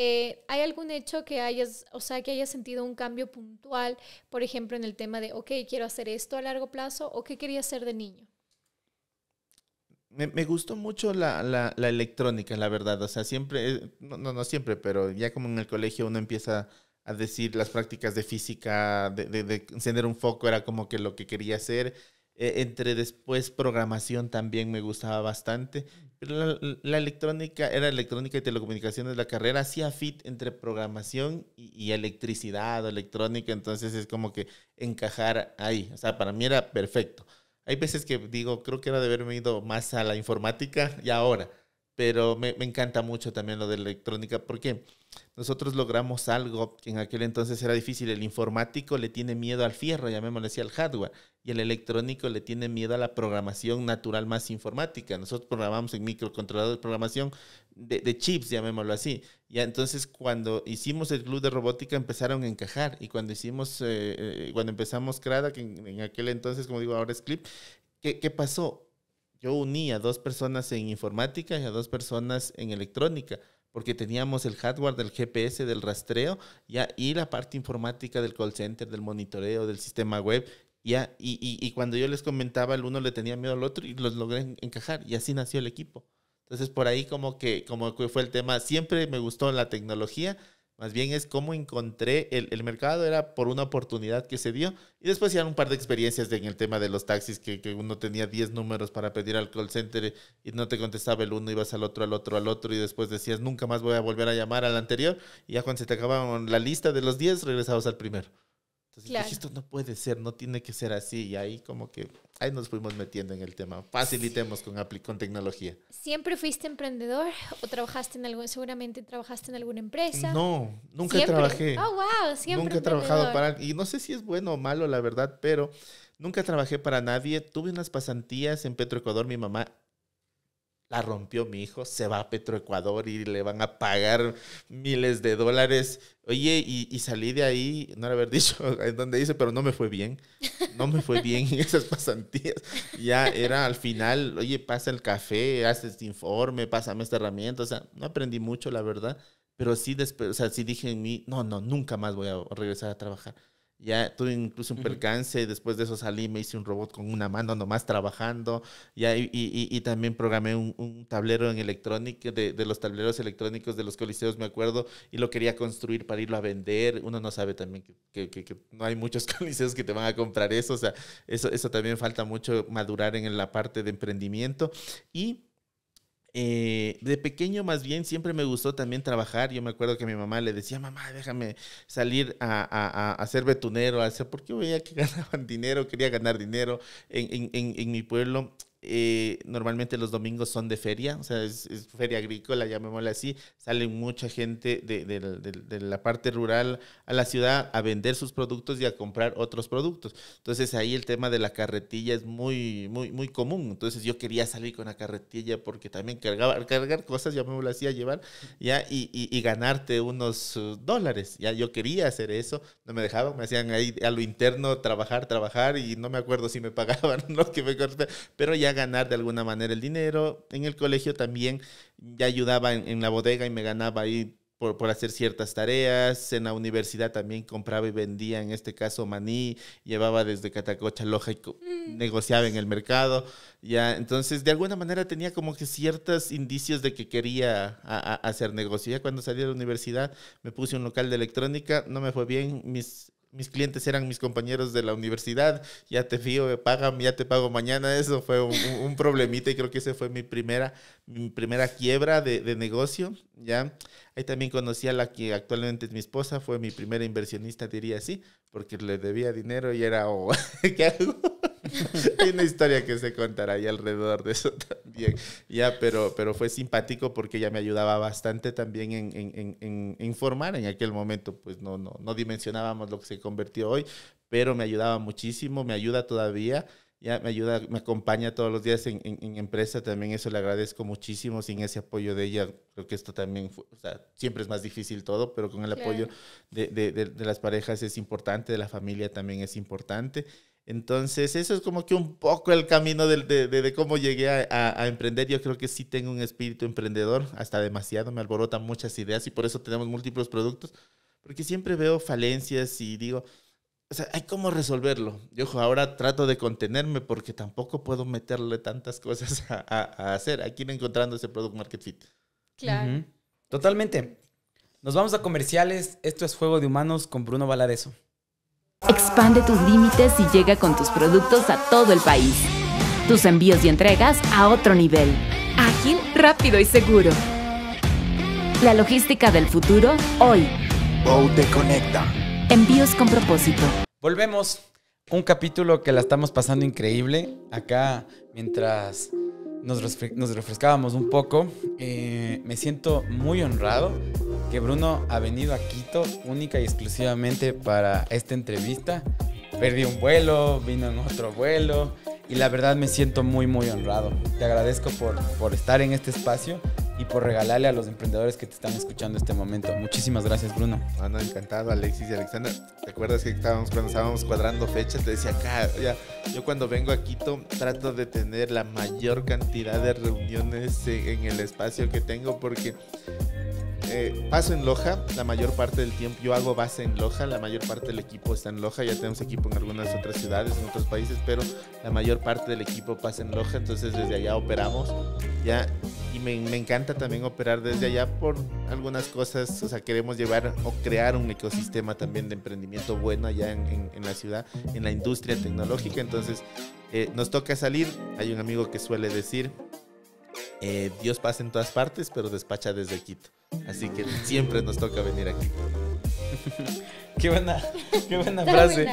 Eh, ¿hay algún hecho que hayas, o sea, que hayas sentido un cambio puntual, por ejemplo, en el tema de, ok, quiero hacer esto a largo plazo o qué quería hacer de niño? Me, gustó mucho la, la, electrónica, la verdad. O sea, siempre, eh, no, no, siempre, pero ya como en el colegio uno empieza a decir las prácticas de física, de, de encender un foco, era como que lo que quería hacer. Eh, entre después programación también me gustaba bastante. Pero la, electrónica, era electrónica y telecomunicaciones, la carrera hacía fit entre programación y, electricidad electrónica, entonces es como que encajar ahí. O sea, para mí era perfecto. Hay veces que digo, creo que era de haberme ido más a la informática y ahora, pero me, encanta mucho también lo de electrónica. ¿Por qué? nosotros logramos algo que en aquel entonces era difícil. El informático le tiene miedo al fierro, llamémosle así, al hardware, y el electrónico le tiene miedo a la programación natural más informática. Nosotros programamos en microcontrolador de programación de, chips, llamémoslo así. Y entonces cuando hicimos el club de robótica empezaron a encajar y cuando hicimos, eh, eh, cuando empezamos CRADA, que en, aquel entonces, como digo, ahora es CLIP, ¿qué, qué pasó? Yo uní a dos personas en informática y a dos personas en electrónica porque teníamos el hardware del GPS, del rastreo ya, y la parte informática del call center, del monitoreo, del sistema web. Ya, y, cuando yo les comentaba, el uno le tenía miedo al otro y los logré encajar. Y así nació el equipo. Entonces, por ahí como que, como que fue el tema. Siempre me gustó la tecnología, más bien es cómo encontré el, mercado, era por una oportunidad que se dio. Y después ya un par de experiencias en el tema de los taxis, que, que uno tenía 10 números para pedir al call center y no te contestaba el uno, ibas al otro, al otro, al otro, y después decías, nunca más voy a volver a llamar al anterior. Y ya cuando se te acababa la lista de los 10, regresabas al primero esto no puede ser, no tiene que ser así. Y ahí como que, ahí nos fuimos metiendo en el tema. Facilitemos con, tecnología. ¿Siempre fuiste emprendedor o trabajaste en algún seguramente trabajaste en alguna empresa? No, nunca trabajé. Oh, wow, siempre. Nunca he trabajado para, y no sé si es bueno o malo, la verdad, pero nunca trabajé para nadie. Tuve unas pasantías en Petroecuador, mi mamá la rompió mi hijo, se va a Petroecuador y le van a pagar miles de dólares. Oye, y, salí de ahí, no era haber <laughs> dicho en dónde hice, pero no me fue bien. No me fue bien en esas pasantías. Ya era al final, oye, pasa el café, haz este informe, pásame esta herramienta. O sea, no aprendí mucho, la verdad. Pero sí, después, sí dije en mí, no, no, nunca más voy a regresar a trabajar. Ya tuve incluso un percance, después de eso salí, me hice un robot con una mano nomás trabajando, ya, y, y, también programé un, tablero en electrónica, de, de, los tableros electrónicos de los coliseos, me acuerdo, y lo quería construir para irlo a vender. Uno no sabe también que, que, no hay muchos <laughs> coliseos que te van a comprar eso, o sea, eso, eso también falta mucho madurar en la parte de emprendimiento. Y eh, de pequeño más bien siempre me gustó también trabajar. Yo me acuerdo que mi mamá le decía, mamá, déjame salir a, ser betunero, a hacer, porque veía que <laughs> ganaban dinero, quería ganar dinero en, en, en, en mi pueblo. Eh, normalmente los domingos son de feria, o sea, es, feria agrícola, llamémosla así. Sale mucha gente de, la parte rural a la ciudad a vender sus productos y a comprar otros productos. Entonces ahí el tema de la carretilla es muy, muy, muy común. Entonces yo quería salir con la carretilla porque también cargaba, cargar cosas, llamémosla así, a llevar, ya, y, ganarte unos eh, dólares. Ya yo quería hacer eso, no me dejaban, me hacían ahí a lo interno trabajar, trabajar y no me acuerdo si me <laughs> pagaban lo que me pero ya ganar de alguna manera el dinero. En el colegio también ya ayudaba en, la bodega y me ganaba ahí por, hacer ciertas tareas. En la universidad también compraba y vendía, en este caso maní, llevaba desde Catacocha Loja y mm. negociaba en el mercado. Ya, entonces, de alguna manera tenía como que ciertos indicios de que quería hacer negocio. Ya cuando salí de la universidad me puse un local de electrónica, no me fue bien, mis mis clientes eran mis compañeros de la universidad, ya te fío, me pagan, ya te pago mañana, eso fue un, problemita y creo que esa fue mi primera, mi primera quiebra de, negocio, ¿ya? Ahí también conocí a la que actualmente es mi esposa, fue mi primera inversionista, diría así, porque le debía dinero y era, oh, <laughs> ¿qué hago? <laughs> Hay una historia que se contará ahí alrededor de eso también. Ya, pero, pero fue simpático porque ella me ayudaba bastante también en, en, en, en formar en aquel momento, pues no, no, no dimensionábamos lo que se convirtió hoy, pero me ayudaba muchísimo, me ayuda todavía ya me ayuda, me acompaña todos los días en, empresa, también eso le agradezco muchísimo, sin ese apoyo de ella, creo que esto también, o sea, siempre es más difícil todo, pero con el apoyo de, las parejas es importante, de la familia también es importante. Entonces, eso es como que un poco el camino de, cómo llegué a, a, emprender. Yo creo que sí tengo un espíritu emprendedor, hasta demasiado, me alborotan muchas ideas y por eso tenemos múltiples productos, porque siempre veo falencias y digo, o sea, hay cómo resolverlo. Yo ahora trato de contenerme porque tampoco puedo meterle tantas cosas <laughs> a, a, hacer. Aquí encontrando ese product market fit. Claro. Totalmente. Nos vamos a comerciales. Esto es Juego de Humanos con Bruno Valareso. Expande tus límites y llega con tus productos a todo el país. Tus envíos y entregas a otro nivel. Ágil, rápido y seguro. La logística del futuro hoy. Bow te conecta. Envíos con propósito. Volvemos. Un capítulo que la estamos pasando increíble. Acá, mientras nos, refrescábamos un poco, eh, me siento muy honrado que Bruno ha venido a Quito única y exclusivamente para esta entrevista. Perdí un vuelo, vino en otro vuelo y la verdad me siento muy, muy honrado. Te agradezco por, por estar en este espacio y por regalarle a los emprendedores que te están escuchando este momento. Muchísimas gracias, Bruno. Bueno, ah, encantado, Alexis y Alexander. ¿Te acuerdas que estábamos, cuando estábamos cuadrando fechas? Te decía acá, ya, yo cuando vengo a Quito trato de tener la mayor cantidad de reuniones eh, en, el espacio que tengo porque eh, paso en Loja la mayor parte del tiempo. Yo hago base en Loja, la mayor parte del equipo está en Loja. Ya tenemos equipo en algunas otras ciudades, en otros países, pero la mayor parte del equipo pasa en Loja. Entonces desde allá operamos. Ya y me, encanta también operar desde allá por algunas cosas, o sea, queremos llevar o crear un ecosistema también de emprendimiento bueno allá en, la ciudad, en la industria tecnológica, entonces eh, nos toca salir, hay un amigo que suele decir, eh, Dios pasa en todas partes, pero despacha desde Quito, así que siempre nos toca venir aquí. <laughs> qué buena, <laughs> frase.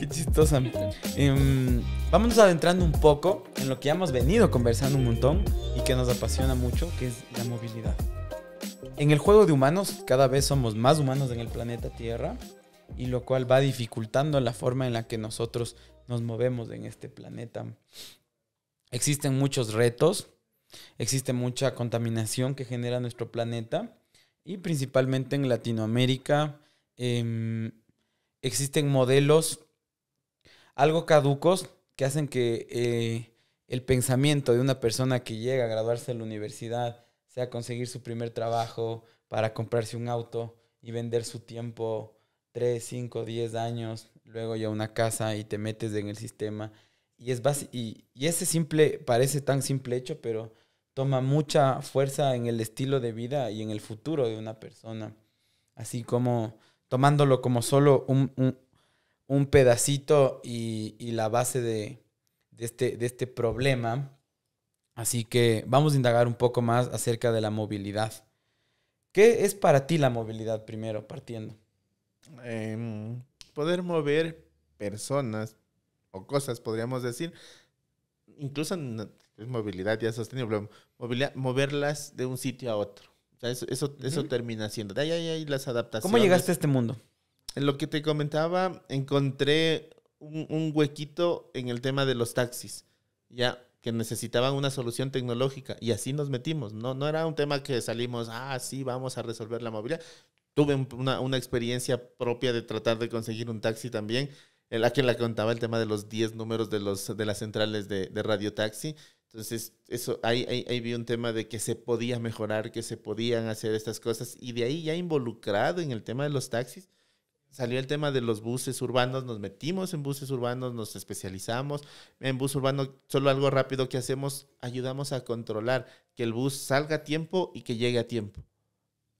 Qué chistosa. Vamos em, vámonos adentrando un poco en lo que ya hemos venido conversando un montón y que nos apasiona mucho, que es la movilidad. En el juego de humanos, cada vez somos más humanos en el planeta Tierra, y lo cual va dificultando la forma en la que nosotros nos movemos en este planeta. Existen muchos retos, existe mucha contaminación que genera nuestro planeta, y principalmente en Latinoamérica, Em, existen modelos algo caducos que hacen que eh, el pensamiento de una persona que llega a graduarse de la universidad, sea conseguir su primer trabajo para comprarse un auto y vender su tiempo 3, 5, 10 años, luego ya una casa y te metes en el sistema. Y, es y ese simple, parece tan simple hecho, pero toma mucha fuerza en el estilo de vida y en el futuro de una persona. Así como tomándolo como solo un, pedacito y, la base de, de, este, de este problema. Así que vamos a indagar un poco más acerca de la movilidad. ¿Qué es para ti la movilidad primero, partiendo? Em, poder mover personas o cosas, podríamos decir, incluso en movilidad ya sostenible, moverlas de un sitio a otro eso, eso, termina siendo. De ahí, ahí, las adaptaciones. ¿Cómo llegaste a este mundo? En lo que te comentaba, encontré un, huequito en el tema de los taxis, ya que necesitaban una solución tecnológica y así nos metimos. No, no era un tema que salimos, ah, sí, vamos a resolver la movilidad. Tuve una, experiencia propia de tratar de conseguir un taxi también, en la que la contaba el tema de los 10 números de, los, de las centrales de, de radio taxi entonces, eso, ahí, ahí, vi un tema de que se podía mejorar, que se podían hacer estas cosas. Y de ahí ya involucrado en el tema de los taxis, salió el tema de los buses urbanos, nos metimos en buses urbanos, nos especializamos. En bus urbano, solo algo rápido que hacemos, ayudamos a controlar que el bus salga a tiempo y que llegue a tiempo.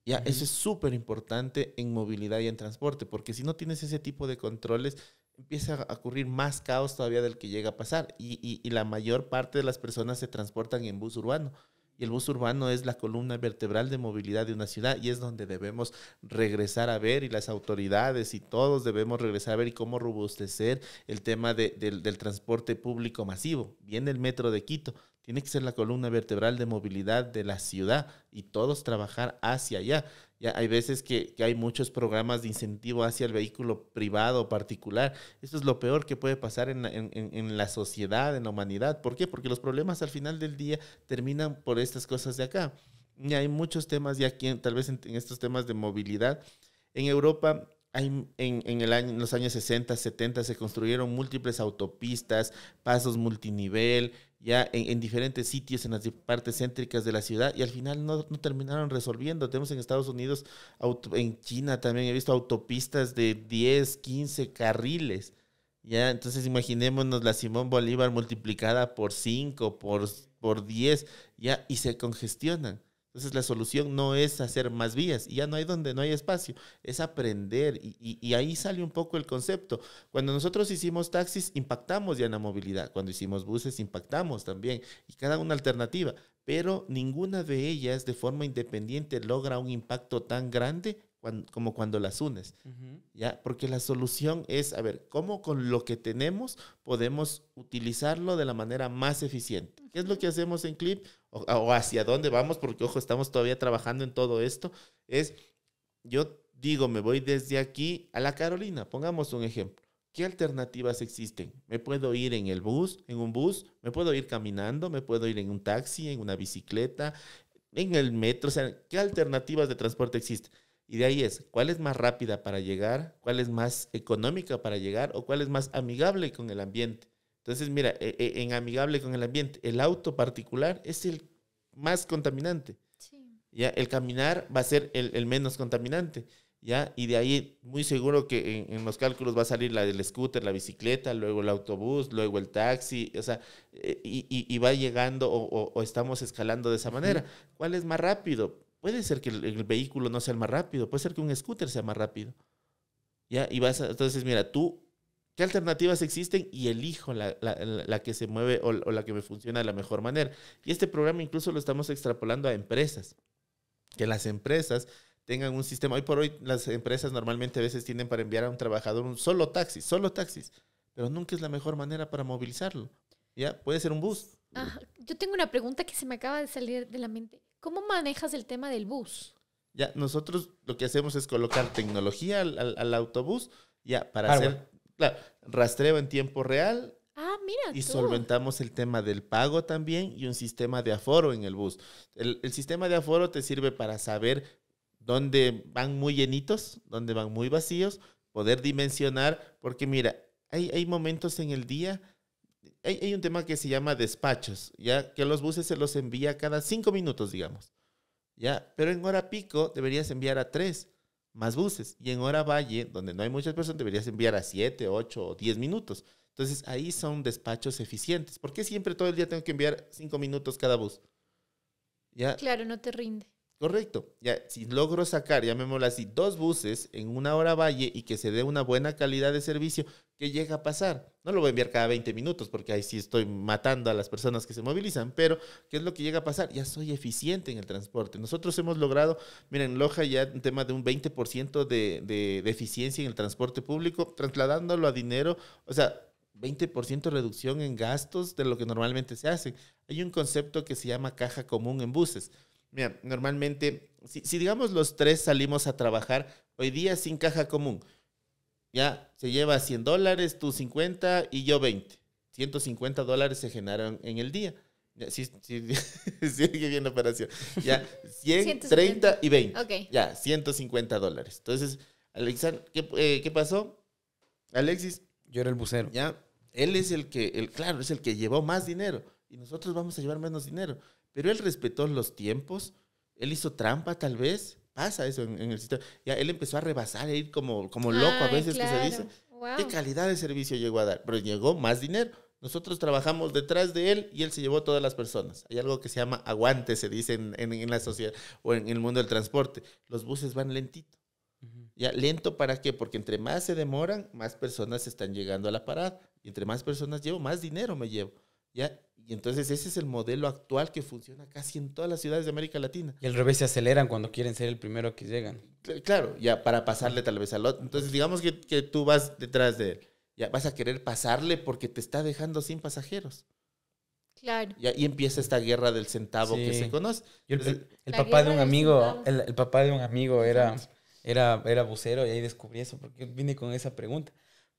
Ya, eso es súper importante en movilidad y en transporte, porque si no tienes ese tipo de controles, empieza a ocurrir más caos todavía del que llega a pasar. Y, la mayor parte de las personas se transportan en bus urbano. Y el bus urbano es la columna vertebral de movilidad de una ciudad y es donde debemos regresar a ver y las autoridades y todos debemos regresar a ver y cómo robustecer el tema del, del transporte público masivo. Viene el metro de Quito, tiene que ser la columna vertebral de movilidad de la ciudad y todos trabajar hacia allá hay veces que, hay muchos programas de incentivo hacia el vehículo privado particular. Eso es lo peor que puede pasar en la, en, en la sociedad, en la humanidad. ¿Por qué? Porque los problemas al final del día terminan por estas cosas de acá. Y hay muchos temas, ya aquí, tal vez en, en, estos temas de movilidad. En Europa, hay, en, en, el año, en los años 60, 70, se construyeron múltiples autopistas, pasos multinivel, ya en, diferentes sitios, en las partes céntricas de la ciudad, y al final no, no terminaron resolviendo. Tenemos en Estados Unidos, en China también he visto autopistas de 10, 15 carriles. Ya, entonces imaginémonos la Simón Bolívar multiplicada por 5, por, por 10, ya, y se congestionan. Entonces la solución no es hacer más vías, y ya no hay donde no hay espacio, es aprender y, ahí sale un poco el concepto. Cuando nosotros hicimos taxis, impactamos ya en la movilidad, cuando hicimos buses, impactamos también, y cada una alternativa, pero ninguna de ellas de forma independiente logra un impacto tan grande como cuando las unes, ¿ya? Porque la solución es, a ver, ¿cómo con lo que tenemos podemos utilizarlo de la manera más eficiente? ¿Qué es lo que hacemos en Clip? o, hacia dónde vamos, porque ojo, estamos todavía trabajando en todo esto, es, yo digo, me voy desde aquí a la Carolina, pongamos un ejemplo. ¿Qué alternativas existen? ¿Me puedo ir en el bus, en un bus? ¿Me puedo ir caminando? ¿Me puedo ir en un taxi, en una bicicleta, en el metro? O sea, ¿qué alternativas de transporte existen? Y de ahí es, ¿cuál es más rápida para llegar? ¿Cuál es más económica para llegar? ¿O cuál es más amigable con el ambiente? Entonces, mira, e, e, en amigable con el ambiente, el auto particular es el más contaminante. ¿ya? El caminar va a ser el, menos contaminante. ¿ya? Y de ahí, muy seguro que en, los cálculos va a salir la del scooter, la bicicleta, luego el autobús, luego el taxi, o sea, eh, y, va llegando o, estamos escalando de esa manera. ¿Cuál es más rápido? Puede ser que el, vehículo no sea el más rápido, puede ser que un scooter sea más rápido. ¿ya? Y vas entonces, mira, tú qué alternativas existen y elijo la, que se mueve o, la que me funciona de la mejor manera. Y este programa incluso lo estamos extrapolando a empresas, que las empresas tengan un sistema. Hoy por hoy las empresas normalmente a veces tienen para enviar a un trabajador un solo taxi, solo taxis, pero nunca es la mejor manera para movilizarlo. ¿Ya? Puede ser un bus. yo tengo una pregunta que se me acaba de salir de la mente. ¿Cómo manejas el tema del bus? Ya, nosotros lo que hacemos es colocar tecnología al, autobús, ya, para hacer Claro, rastreo en tiempo real. Ah, mira. Y solventamos el tema del pago también y un sistema de aforo en el bus. El, sistema de aforo te sirve para saber dónde van muy llenitos, dónde van muy vacíos, poder dimensionar, porque mira, hay, momentos en el día hay, un tema que se llama despachos, ya que los buses se los envía cada cinco minutos, digamos, ya, pero en hora pico deberías enviar a tres, más buses. Y en hora valle, donde no hay muchas personas, deberías enviar a 7, 8 o 10 minutos. Entonces ahí son despachos eficientes. ¿Por qué siempre todo el día tengo que enviar 5 minutos cada bus? ¿Ya? Claro, no te rinde. Correcto. Ya, si logro sacar, llamémoslo así, dos buses en una hora valle y que se dé una buena calidad de servicio, que llega a pasar. No lo voy a enviar cada 20 minutos porque ahí sí estoy matando a las personas que se movilizan, pero ¿qué es lo que llega a pasar? Ya soy eficiente en el transporte. Nosotros hemos logrado, miren, Loja ya un tema de un 20% de, de, eficiencia en el transporte público, trasladándolo a dinero, o sea, 20% reducción en gastos de lo que normalmente se hace. Hay un concepto que se llama caja común en buses. Mira, normalmente, si digamos los tres salimos a trabajar hoy día sin caja común, ya se lleva 100 dólares, tú 50 y yo 20. 150 dólares se generaron en el día. Ya, sí, sí, Sigue <laughs> bien operación. Ya, 100, 30 y 20. Ya, 150 dólares. Entonces, Alexander, eh, ¿qué, pasó? Alexis. Yo era el bucero. Ya, él es el que, el, claro, es el que llevó más dinero. Y nosotros vamos a llevar menos dinero. Pero él respetó los tiempos. Él hizo trampa, tal vez pasa eso en, el sitio. Ya él empezó a rebasar, a ir como, como loco a veces que se dice. ¿Qué calidad de servicio llegó a dar? Pero llegó más dinero. Nosotros trabajamos detrás de él y él se llevó todas las personas. Hay algo que se llama aguante, se dice en, la sociedad o en, el mundo del transporte. Los buses van lentito. ¿Ya? ¿Lento para qué? Porque entre más se demoran, más personas están llegando a la parada. Y entre más personas llevo, más dinero me llevo. ¿Ya? Y entonces ese es el modelo actual que funciona casi en todas las ciudades de América Latina. Y al revés se aceleran cuando quieren ser el primero que llegan. Claro, ya para pasarle tal vez al otro. Entonces digamos que, tú vas detrás de él. Ya vas a querer pasarle porque te está dejando sin pasajeros. Claro. Y ahí empieza esta guerra del centavo que se conoce. el, papá de un amigo, el, papá de un amigo era, era, y ahí descubrí eso porque vine con esa pregunta.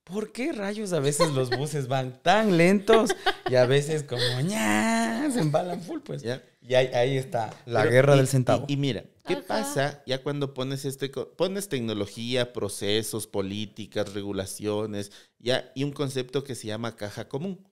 ¿Por qué rayos a veces los buses van tan lentos y a veces como ña, se embalan full? Pues. Y ahí, está la guerra del centavo. Y, mira, ¿qué pasa ya cuando pones, pones tecnología, procesos, políticas, regulaciones ya, y un concepto que se llama caja común?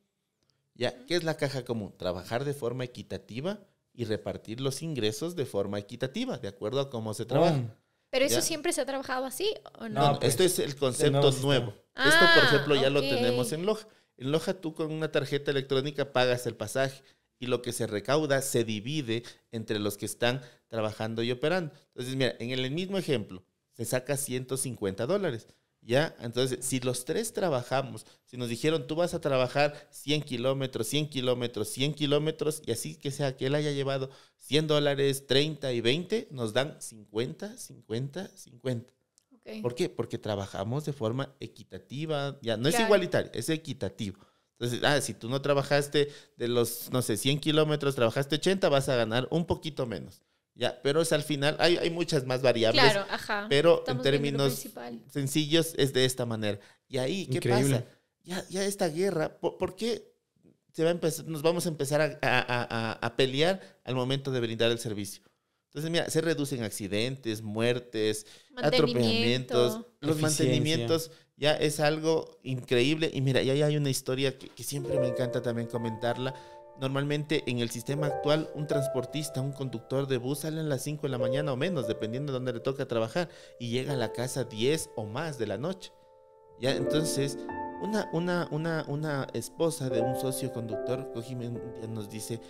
¿Ya? ¿Qué es la caja común? Trabajar de forma equitativa y repartir los ingresos de forma equitativa, de acuerdo a cómo se trabaja. Mm. ¿Pero eso siempre se ha trabajado así o no? no pues, esto es el concepto nuevo. Ah, esto, por ejemplo, ya lo tenemos en Loja. En Loja tú con una tarjeta electrónica pagas el pasaje y lo que se recauda se divide entre los que están trabajando y operando. Entonces, mira, en el mismo ejemplo, se saca 150 dólares. ¿Ya? Entonces, si los tres trabajamos, si nos dijeron, tú vas a trabajar 100 kilómetros, 100 kilómetros, 100 kilómetros, y así que sea que él haya llevado 100 dólares, 30 y 20, nos dan 50, 50, 50. ¿Por qué? Porque trabajamos de forma equitativa, ya no es igualitario, es equitativo. Entonces, ah, si tú no trabajaste de los, no sé, 100 kilómetros, trabajaste 80, vas a ganar un poquito menos. Ya, pero es al final, hay, hay muchas más variables. Pero en términos sencillos es de esta manera. Y ahí, ¿qué pasa? Ya, ya esta guerra, ¿por, qué se va a empezar, nos vamos a empezar a, a, a, a, pelear al momento de brindar el servicio? Entonces, mira, se reducen accidentes, muertes, atropellamientos, los mantenimientos. Ya es algo increíble. Y mira, ya hay una historia que siempre me encanta también comentarla Normalmente en el sistema actual un transportista, un conductor de bus sale a las 5 de la mañana o menos, dependiendo de dónde le toca trabajar, y llega a la casa 10 o más de la noche. Ya, entonces, una, una, una, una esposa de un socio conductor, nos dice,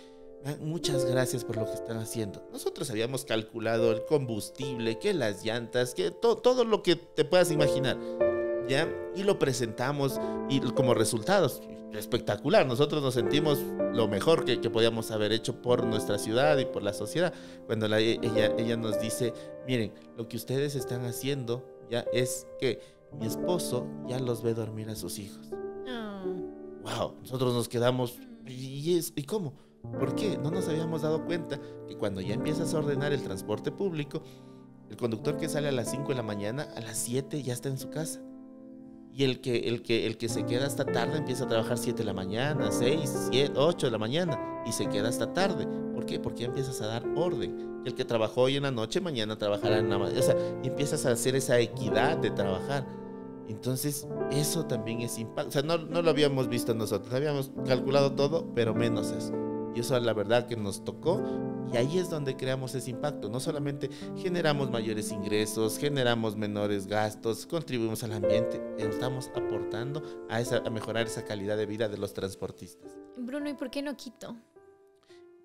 ah, muchas gracias por lo que están haciendo. Nosotros habíamos calculado el combustible, que las llantas, que todo lo que te puedas imaginar. Y lo presentamos y como resultados, espectacular. Nosotros nos sentimos lo mejor que, que podíamos haber hecho por nuestra ciudad y por la sociedad. Cuando e, ella, ella nos dice, miren, lo que ustedes están haciendo ya es que mi esposo ya los ve dormir a sus hijos. Wow, nosotros nos quedamos, mm. ¿y, es, ¿y cómo? ¿Por qué? No nos habíamos dado cuenta que cuando ya empiezas a ordenar el transporte público, el conductor que sale a las 5 de la mañana, a las 7 ya está en su casa. Y el que, el, que, el que se queda hasta tarde empieza a trabajar 7 de la mañana, 6, 7, 8 de la mañana y se queda hasta tarde. ¿Por qué? Porque empiezas a dar orden. El que trabajó hoy en la noche, mañana trabajará en la mañana. O sea, empiezas a hacer esa equidad de trabajar. Entonces, eso también es impacto. O sea, no lo habíamos visto nosotros. Habíamos calculado todo, pero menos eso. Y eso es la verdad que nos tocó. Y ahí es donde creamos ese impacto. No solamente generamos mayores ingresos, generamos menores gastos, contribuimos al ambiente, estamos aportando a, esa, a mejorar esa calidad de vida de los transportistas. Bruno, ¿y por qué no Quito?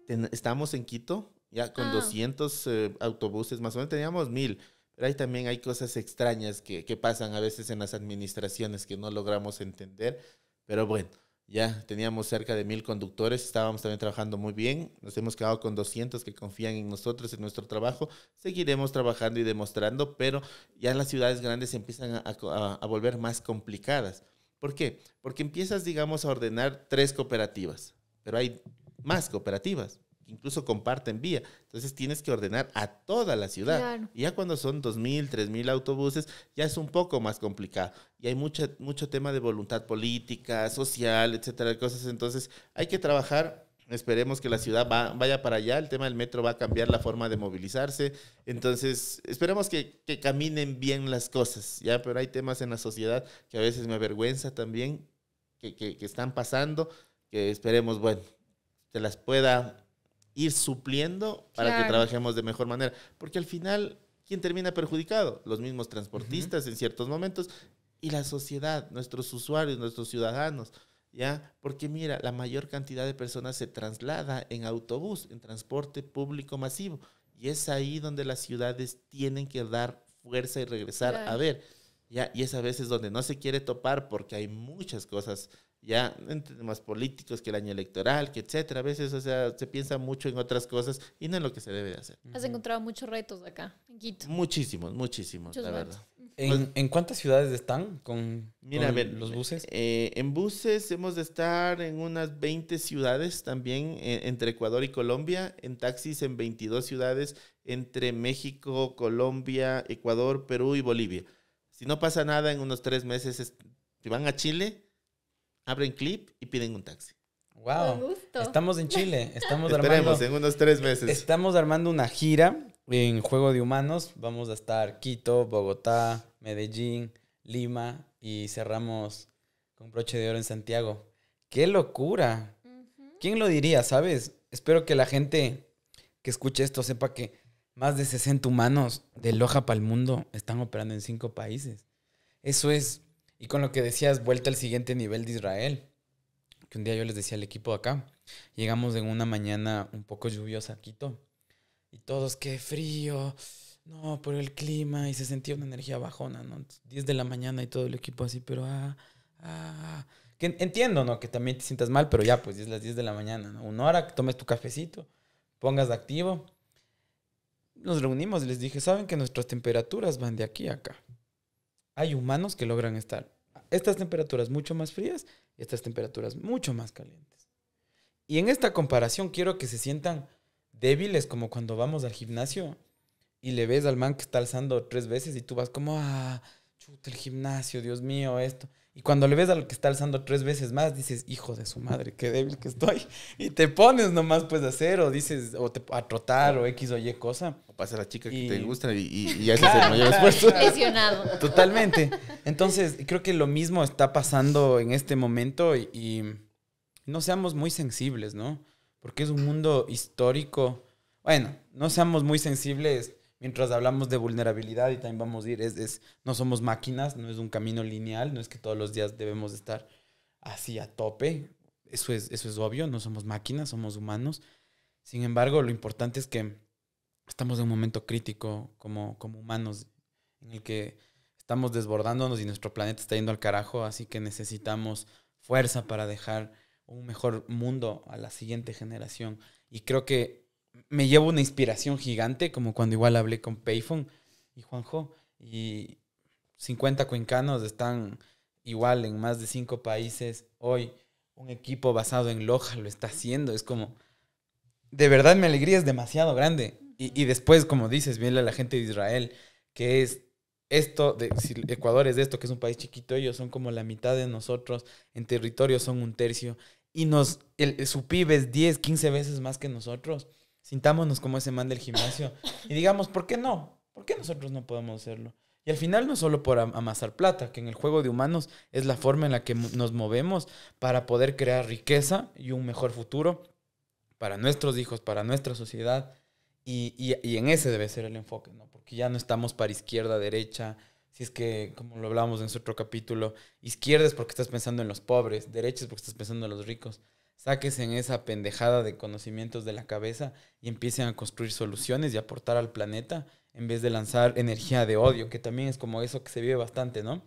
Estamos en Quito, ya con 200 ah. eh, autobuses, más o menos teníamos mil. Pero ahí también hay cosas extrañas que, que pasan a veces en las administraciones que no logramos entender. Pero bueno, ya teníamos cerca de mil conductores, estábamos también trabajando muy bien, nos hemos quedado con 200 que confían en nosotros, en nuestro trabajo, seguiremos trabajando y demostrando, pero ya las ciudades grandes empiezan a volver más complicadas. ¿Por qué? Porque empiezas, digamos, a ordenar tres cooperativas, pero hay más cooperativas incluso comparten vía. Entonces tienes que ordenar a toda la ciudad. Y ya cuando son 2.000, 3.000 autobuses, ya es un poco más complicado. Y hay mucho, mucho tema de voluntad política, social, etcétera, cosas. Entonces hay que trabajar. Esperemos que la ciudad vaya para allá. El tema del metro va a cambiar la forma de movilizarse. Entonces, esperemos que, que caminen bien las cosas, ¿ya? Pero hay temas en la sociedad que a veces me avergüenza también, que, que, están pasando, que esperemos, bueno, se las pueda ir supliendo para que trabajemos de mejor manera. Porque al final, ¿quién termina perjudicado? Los mismos transportistas en ciertos momentos y la sociedad, nuestros usuarios, nuestros ciudadanos. ¿Ya? Porque mira, la mayor cantidad de personas se traslada en autobús, en transporte público masivo. Y es ahí donde las ciudades tienen que dar fuerza y regresar a ver. ¿ya? Y es a veces donde no se quiere topar porque hay muchas cosas ya entre temas políticos, que el año electoral, que etcétera. A veces, o sea, se piensa mucho en otras cosas y no en lo que se debe de hacer. Has encontrado muchos retos acá, en Quito. Muchísimos, muchísimos, la verdad. ¿En, pues ¿En, cuántas ciudades están con, Mira, a ver, los buses? Eh, en buses hemos de estar en unas 20 ciudades también eh, entre Ecuador y Colombia, en taxis en 22 ciudades entre México, Colombia, Ecuador, Perú y Bolivia. Si no pasa nada, en unos tres meses, si van a Chile, abren clip y piden un taxi. Wow. Estamos en Chile. <laughs> Estamos Esperemos, armando, en unos tres meses. Estamos armando una gira en Juego de Humanos. Vamos a estar Quito, Bogotá, Medellín, Lima y cerramos con broche de oro en Santiago. ¡Qué locura! ¿Quién lo diría, sabes? Espero que la gente que escuche esto sepa que más de 60 humanos de Loja para el mundo están operando en cinco países. Eso es y con lo que decías, vuelta al siguiente nivel de Israel. Que un día yo les decía al equipo acá, llegamos en una mañana un poco lluviosa a Quito. Y todos, qué frío, no, por el clima. Y se sentía una energía bajona, ¿no? 10 de la mañana y todo el equipo así, pero ah, ah. ah". Que entiendo, ¿no? Que también te sientas mal, pero ya, pues es las 10 de la mañana, ¿no? Una hora, que tomes tu cafecito, pongas de activo. Nos reunimos y les dije, ¿saben que nuestras temperaturas van de aquí a acá? hay humanos que logran estar a estas temperaturas mucho más frías y estas temperaturas mucho más calientes. Y en esta comparación quiero que se sientan débiles como cuando vamos al gimnasio y le ves al man que está alzando tres veces y tú vas como, ah, chuta el gimnasio, Dios mío, esto. Y cuando le ves a lo que está alzando tres veces más, dices, hijo de su madre, qué débil que estoy. Y te pones nomás pues a hacer, o dices, o a trotar, o X o Y cosa. O pasa a la chica que te gusta y, ya y hace el mayor <laughs> esfuerzo. Totalmente. Entonces, creo que lo mismo está pasando en este momento y no seamos muy sensibles, ¿no? Porque es un mundo histórico. Bueno, no seamos muy sensibles mientras hablamos de vulnerabilidad y también vamos a ir, es, es, no somos máquinas, no es un camino lineal, no es que todos los días debemos estar así a tope, eso es, eso es obvio, no somos máquinas, somos humanos. Sin embargo, lo importante es que estamos en un momento crítico como, como humanos en el que estamos desbordándonos y nuestro planeta está yendo al carajo, así que necesitamos fuerza para dejar un mejor mundo a la siguiente generación. Y creo que me llevo una inspiración gigante, como cuando igual hablé con Payphone y Juanjo, y 50 cuencanos están igual en más de cinco países. Hoy un equipo basado en Loja lo está haciendo. Es como, de verdad mi alegría es demasiado grande. Y, después, como dices, viene a la gente de Israel, que es esto, de, si Ecuador es de esto, que es un país chiquito, ellos son como la mitad de nosotros, en territorio son un tercio, y nos, el, su PIB es 10, 15 veces más que nosotros. Sintámonos como ese man del gimnasio y digamos, ¿por qué no? ¿Por qué nosotros no podemos hacerlo? Y al final no solo por amasar plata, que en el juego de humanos es la forma en la que nos movemos para poder crear riqueza y un mejor futuro para nuestros hijos, para nuestra sociedad. Y, en ese debe ser el enfoque, ¿no? Porque ya no estamos para izquierda, derecha. Si es que, como lo hablábamos en nuestro otro capítulo, izquierda es porque estás pensando en los pobres, derecha es porque estás pensando en los ricos sáquense en esa pendejada de conocimientos de la cabeza y empiecen a construir soluciones y aportar al planeta en vez de lanzar energía de odio, que también es como eso que se vive bastante, ¿no?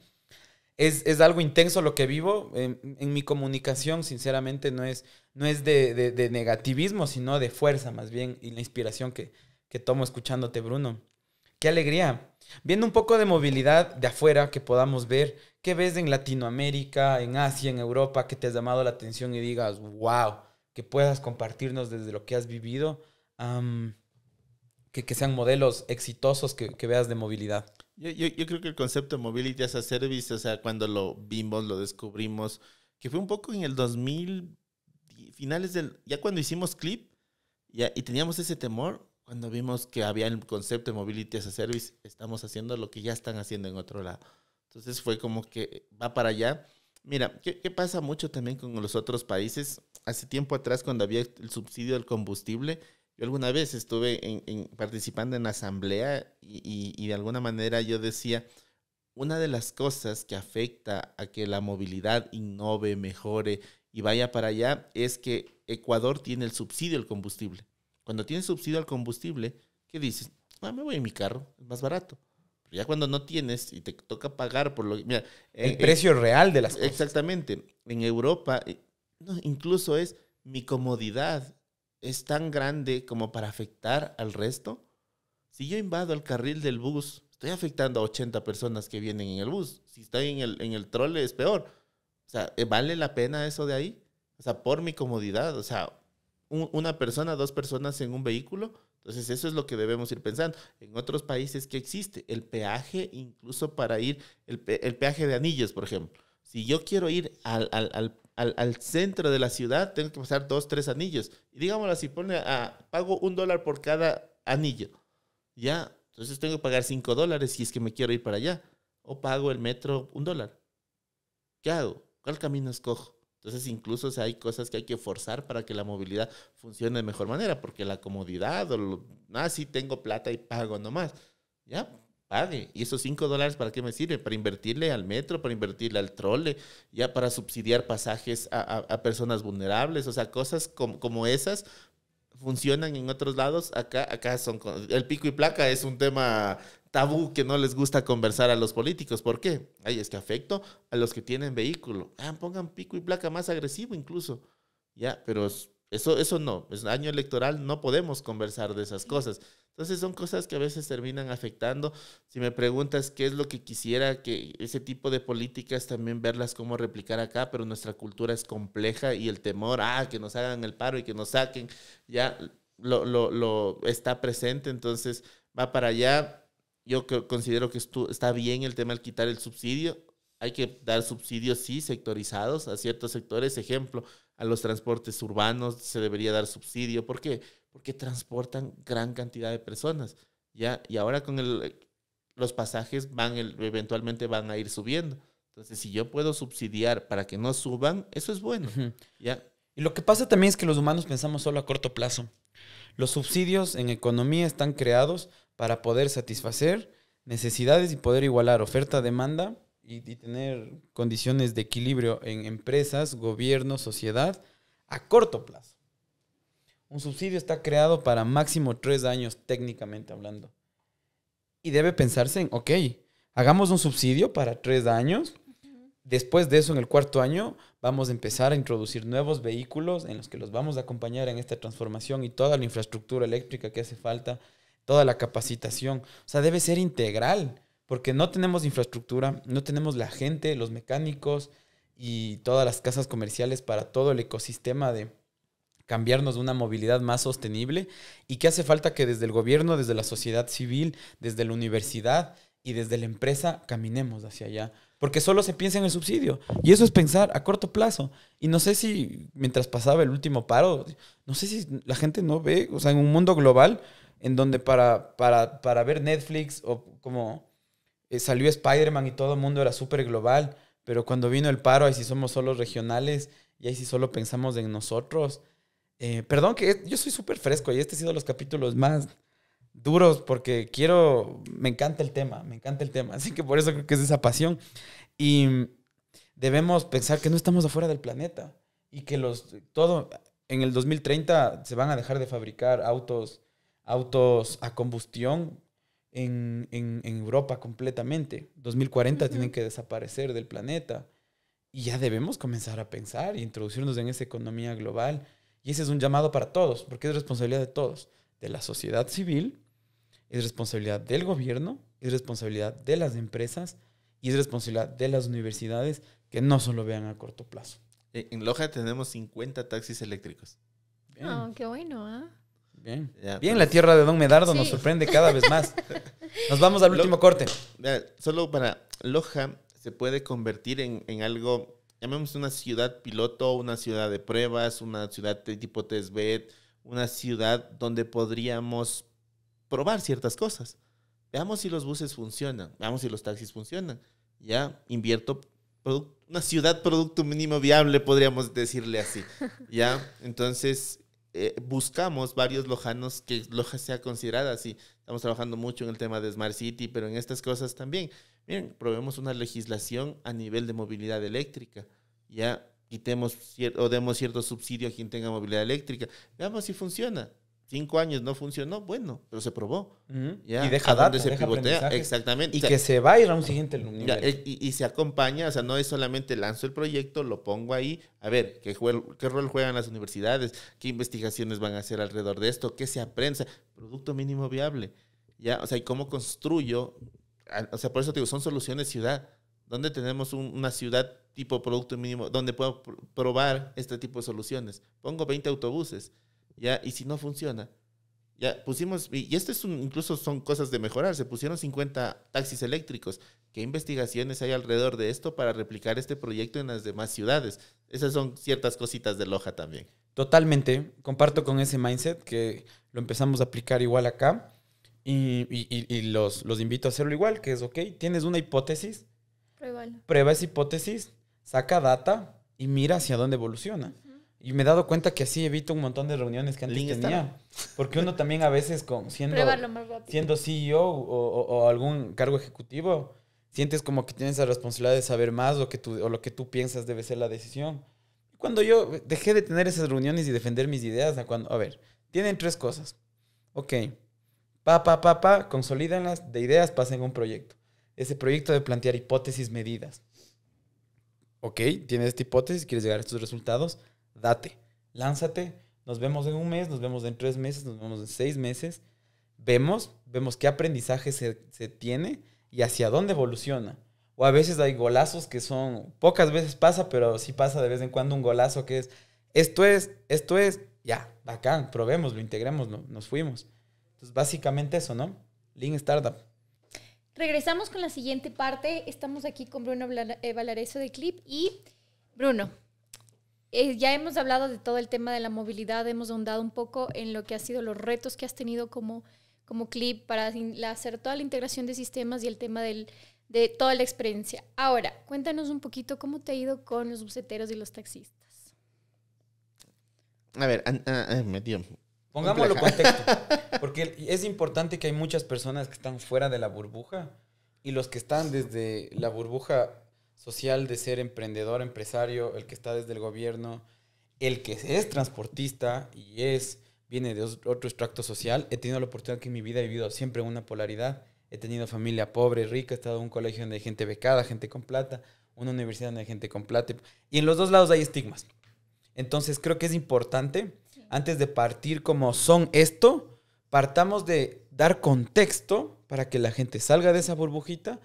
Es, algo intenso lo que vivo. En, mi comunicación, sinceramente, no es, no es de, negativismo, sino de fuerza, más bien, y la inspiración que, que tomo escuchándote, Bruno. Qué alegría. Viendo un poco de movilidad de afuera que podamos ver, ¿Qué ves en Latinoamérica, en Asia, en Europa que te has llamado la atención y digas, wow, que puedas compartirnos desde lo que has vivido? que, sean modelos exitosos que, veas de movilidad. Yo, creo que el concepto de Mobility as a Service, o sea, cuando lo vimos, lo descubrimos, que fue un poco en el 2000, finales del, ya cuando hicimos clip y teníamos ese temor, cuando vimos que había el concepto de Mobility as a Service, estamos haciendo lo que ya están haciendo en otro lado. Entonces fue como que va para allá. Mira, ¿qué, pasa mucho también con los otros países? Hace tiempo atrás, cuando había el subsidio del combustible, yo alguna vez estuve en, en, participando en asamblea y, de alguna manera yo decía, una de las cosas que afecta a que la movilidad innove, mejore y vaya para allá es que Ecuador tiene el subsidio del combustible. Cuando tiene subsidio al combustible, ¿qué dices? Ah, me voy en mi carro, es más barato ya cuando no tienes y te toca pagar por lo que... Mira, el eh, eh, precio real de las cosas. Exactamente. En Europa, eh, incluso es mi comodidad es tan grande como para afectar al resto. Si yo invado el carril del bus, estoy afectando a 80 personas que vienen en el bus. Si estoy en el, en el trole es peor. O sea, ¿vale la pena eso de ahí? O sea, por mi comodidad. O sea, una persona, dos personas en un vehículo entonces, eso es lo que debemos ir pensando. En otros países que existe el peaje, incluso para ir, el, peaje de anillos, por ejemplo. Si yo quiero ir al, centro de la ciudad, tengo que pasar dos, tres anillos. Y digámoslo así, pone a, pago un dólar por cada anillo. Ya, entonces tengo que pagar cinco dólares si es que me quiero ir para allá. O pago el metro un dólar. ¿Qué hago? ¿Cuál camino escojo? Entonces, incluso hay cosas que hay que forzar para que la movilidad funcione de mejor manera, porque la comodidad o lo, ah, sí tengo plata y pago nomás. Ya, pague. ¿Y esos cinco dólares para qué me sirve? Para invertirle al metro, para invertirle al trole, ya para subsidiar pasajes a, personas vulnerables. O sea, cosas como, como esas funcionan en otros lados. Acá, acá son. El pico y placa es un tema tabú que no les gusta conversar a los políticos. ¿Por qué? Ay, es que afecto a los que tienen vehículo. Ah, pongan pico y placa más agresivo incluso. Ya, pero eso, eso no. Es año electoral, no podemos conversar de esas cosas. Entonces son cosas que a veces terminan afectando. Si me preguntas qué es lo que quisiera que ese tipo de políticas también verlas como replicar acá, pero nuestra cultura es compleja y el temor, ah, que nos hagan el paro y que nos saquen, ya lo, lo está presente. Entonces va para allá yo considero que está bien el tema del quitar el subsidio. Hay que dar subsidios, sí, sectorizados a ciertos sectores. Ejemplo, a los transportes urbanos se debería dar subsidio. ¿Por qué? Porque transportan gran cantidad de personas. ¿ya? Y ahora con el, los pasajes van eventualmente van a ir subiendo. Entonces, si yo puedo subsidiar para que no suban, eso es bueno. ¿ya? Y lo que pasa también es que los humanos pensamos solo a corto plazo. Los subsidios en economía están creados para poder satisfacer necesidades y poder igualar oferta-demanda y, tener condiciones de equilibrio en empresas, gobierno, sociedad a corto plazo. Un subsidio está creado para máximo tres años técnicamente hablando. Y debe pensarse en, ok, hagamos un subsidio para tres años. Después de eso, en el cuarto año, vamos a empezar a introducir nuevos vehículos en los que los vamos a acompañar en esta transformación y toda la infraestructura eléctrica que hace falta toda la capacitación. O sea, debe ser integral, porque no tenemos infraestructura, no tenemos la gente, los mecánicos y todas las casas comerciales para todo el ecosistema de cambiarnos de una movilidad más sostenible y que hace falta que desde el gobierno, desde la sociedad civil, desde la universidad y desde la empresa caminemos hacia allá. Porque solo se piensa en el subsidio. Y eso es pensar a corto plazo. Y no sé si mientras pasaba el último paro, no sé si la gente no ve, o sea, en un mundo global, en donde para, para, ver Netflix o como eh, salió Spider-Man y todo el mundo era súper global, pero cuando vino el paro, ahí sí somos solo regionales y ahí sí solo pensamos en nosotros. Eh, perdón que yo soy súper fresco y este ha sido los capítulos más duros porque quiero, me encanta el tema, me encanta el tema, <laughs> así que por eso creo que es esa pasión. Y debemos pensar que no estamos afuera del planeta y que los, todo, en el 2030 se van a dejar de fabricar autos autos a combustión en, Europa completamente. 2040 tienen que desaparecer del planeta. Y ya debemos comenzar a pensar e introducirnos en esa economía global. Y ese es un llamado para todos, porque es responsabilidad de todos, de la sociedad civil, es responsabilidad del gobierno, es responsabilidad de las empresas y es responsabilidad de las universidades que no solo vean a corto plazo. En Loja tenemos 50 taxis eléctricos. Ah, qué bueno, ¿ah? Bien. Pues. la tierra de Don Medardo nos sorprende cada vez más. <laughs> Nos vamos al último corte. solo para Loja se puede convertir en, en algo, llamemos una ciudad piloto, una ciudad de pruebas, una ciudad de tipo testbed, una ciudad donde podríamos probar ciertas cosas. Veamos si los buses funcionan, veamos si los taxis funcionan. Ya invierto una ciudad producto mínimo viable, podríamos decirle así. ¿Ya? Entonces, eh, buscamos varios lojanos que Loja sea considerada así. Estamos trabajando mucho en el tema de Smart City, pero en estas cosas también. Miren, probemos una legislación a nivel de movilidad eléctrica. Ya quitemos o demos cierto subsidio a quien tenga movilidad eléctrica. Veamos si funciona cinco años no funcionó, bueno, pero se probó. y deja de se pivotea. Exactamente. Y que se va a ir a un siguiente nivel. y, se acompaña, o sea, no es solamente lanzo el proyecto, lo pongo ahí, a ver, ¿qué, qué rol juegan las universidades, qué investigaciones van a hacer alrededor de esto, qué se aprende, producto mínimo viable. Ya, o sea, y cómo construyo, ah, o sea, por eso te digo, son soluciones ciudad. ¿Dónde tenemos una ciudad tipo producto mínimo, donde puedo probar este tipo de soluciones? Pongo 20 autobuses ¿ya? Y si no funciona, ya pusimos, y esto es incluso son cosas de mejorar, se pusieron 50 taxis eléctricos. ¿Qué investigaciones hay alrededor de esto para replicar este proyecto en las demás ciudades? Esas son ciertas cositas de Loja también. Totalmente, comparto con ese mindset que lo empezamos a aplicar igual acá y, y, los, los invito a hacerlo igual, que es, ok, tienes una hipótesis, pruebas prueba esa hipótesis, saca data y mira hacia dónde evoluciona. Y me he dado cuenta que así evito un montón de reuniones que antes tenía. Porque uno también a veces, con, siendo, siendo CEO o, algún cargo ejecutivo, sientes como que tienes la responsabilidad de saber más o, que tú, o lo que tú piensas debe ser la decisión. Cuando yo dejé de tener esas reuniones y defender mis ideas, a, cuando, a ver, tienen tres cosas. Ok, pa, pa, pa, pa, de ideas pasen a un proyecto. Ese proyecto de plantear hipótesis, medidas. Ok, tienes esta hipótesis, quieres llegar a estos resultados date, lánzate, nos vemos en un mes, nos vemos en tres meses, nos vemos en seis meses, vemos, vemos qué aprendizaje se, tiene y hacia dónde evoluciona. O a veces hay golazos que son, pocas veces pasa, pero sí pasa de vez en cuando un golazo que es, esto es, esto es, ya, bacán, probémoslo, integremos, nos fuimos. Entonces, básicamente eso, ¿no? Lean Startup. Regresamos con la siguiente parte. Estamos aquí con Bruno eh, Valareso de Clip y Bruno, eh, ya hemos hablado de todo el tema de la movilidad, hemos ahondado un poco en lo que han sido los retos que has tenido como, como clip para hacer toda la integración de sistemas y el tema de toda la experiencia. Ahora, cuéntanos un poquito cómo te ha ido con los buseteros y los taxistas. A ver, Pongámoslo en contexto, <laughs> porque es importante que hay muchas personas que están fuera de la burbuja y los que están desde la burbuja social de ser emprendedor, empresario, el que está desde el gobierno, el que es transportista y es viene de otro extracto social, he tenido la oportunidad que en mi vida he vivido siempre una polaridad. He tenido familia pobre, rica, he estado en un colegio donde hay gente becada, gente con plata, una universidad donde hay gente con plata. Y en los dos lados hay estigmas. Entonces creo que es importante, antes de partir como son esto, partamos de dar contexto para que la gente salga de esa burbujita.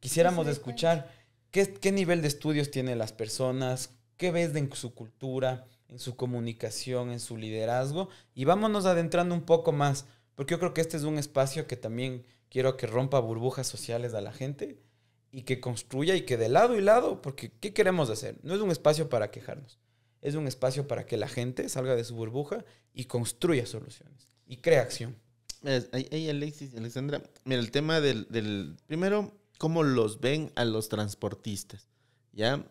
Quisiéramos escuchar ¿Qué, nivel de estudios tienen las personas? ¿Qué ves en su cultura, en su comunicación, en su liderazgo? Y vámonos adentrando un poco más, porque yo creo que este es un espacio que también quiero que rompa burbujas sociales a la gente y que construya y que de lado y lado, porque ¿qué queremos hacer? No es un espacio para quejarnos, es un espacio para que la gente salga de su burbuja y construya soluciones y crea acción. Ahí, Alexis Alexandra, mira, el tema del primero cómo los ven a los transportistas. ¿Ya?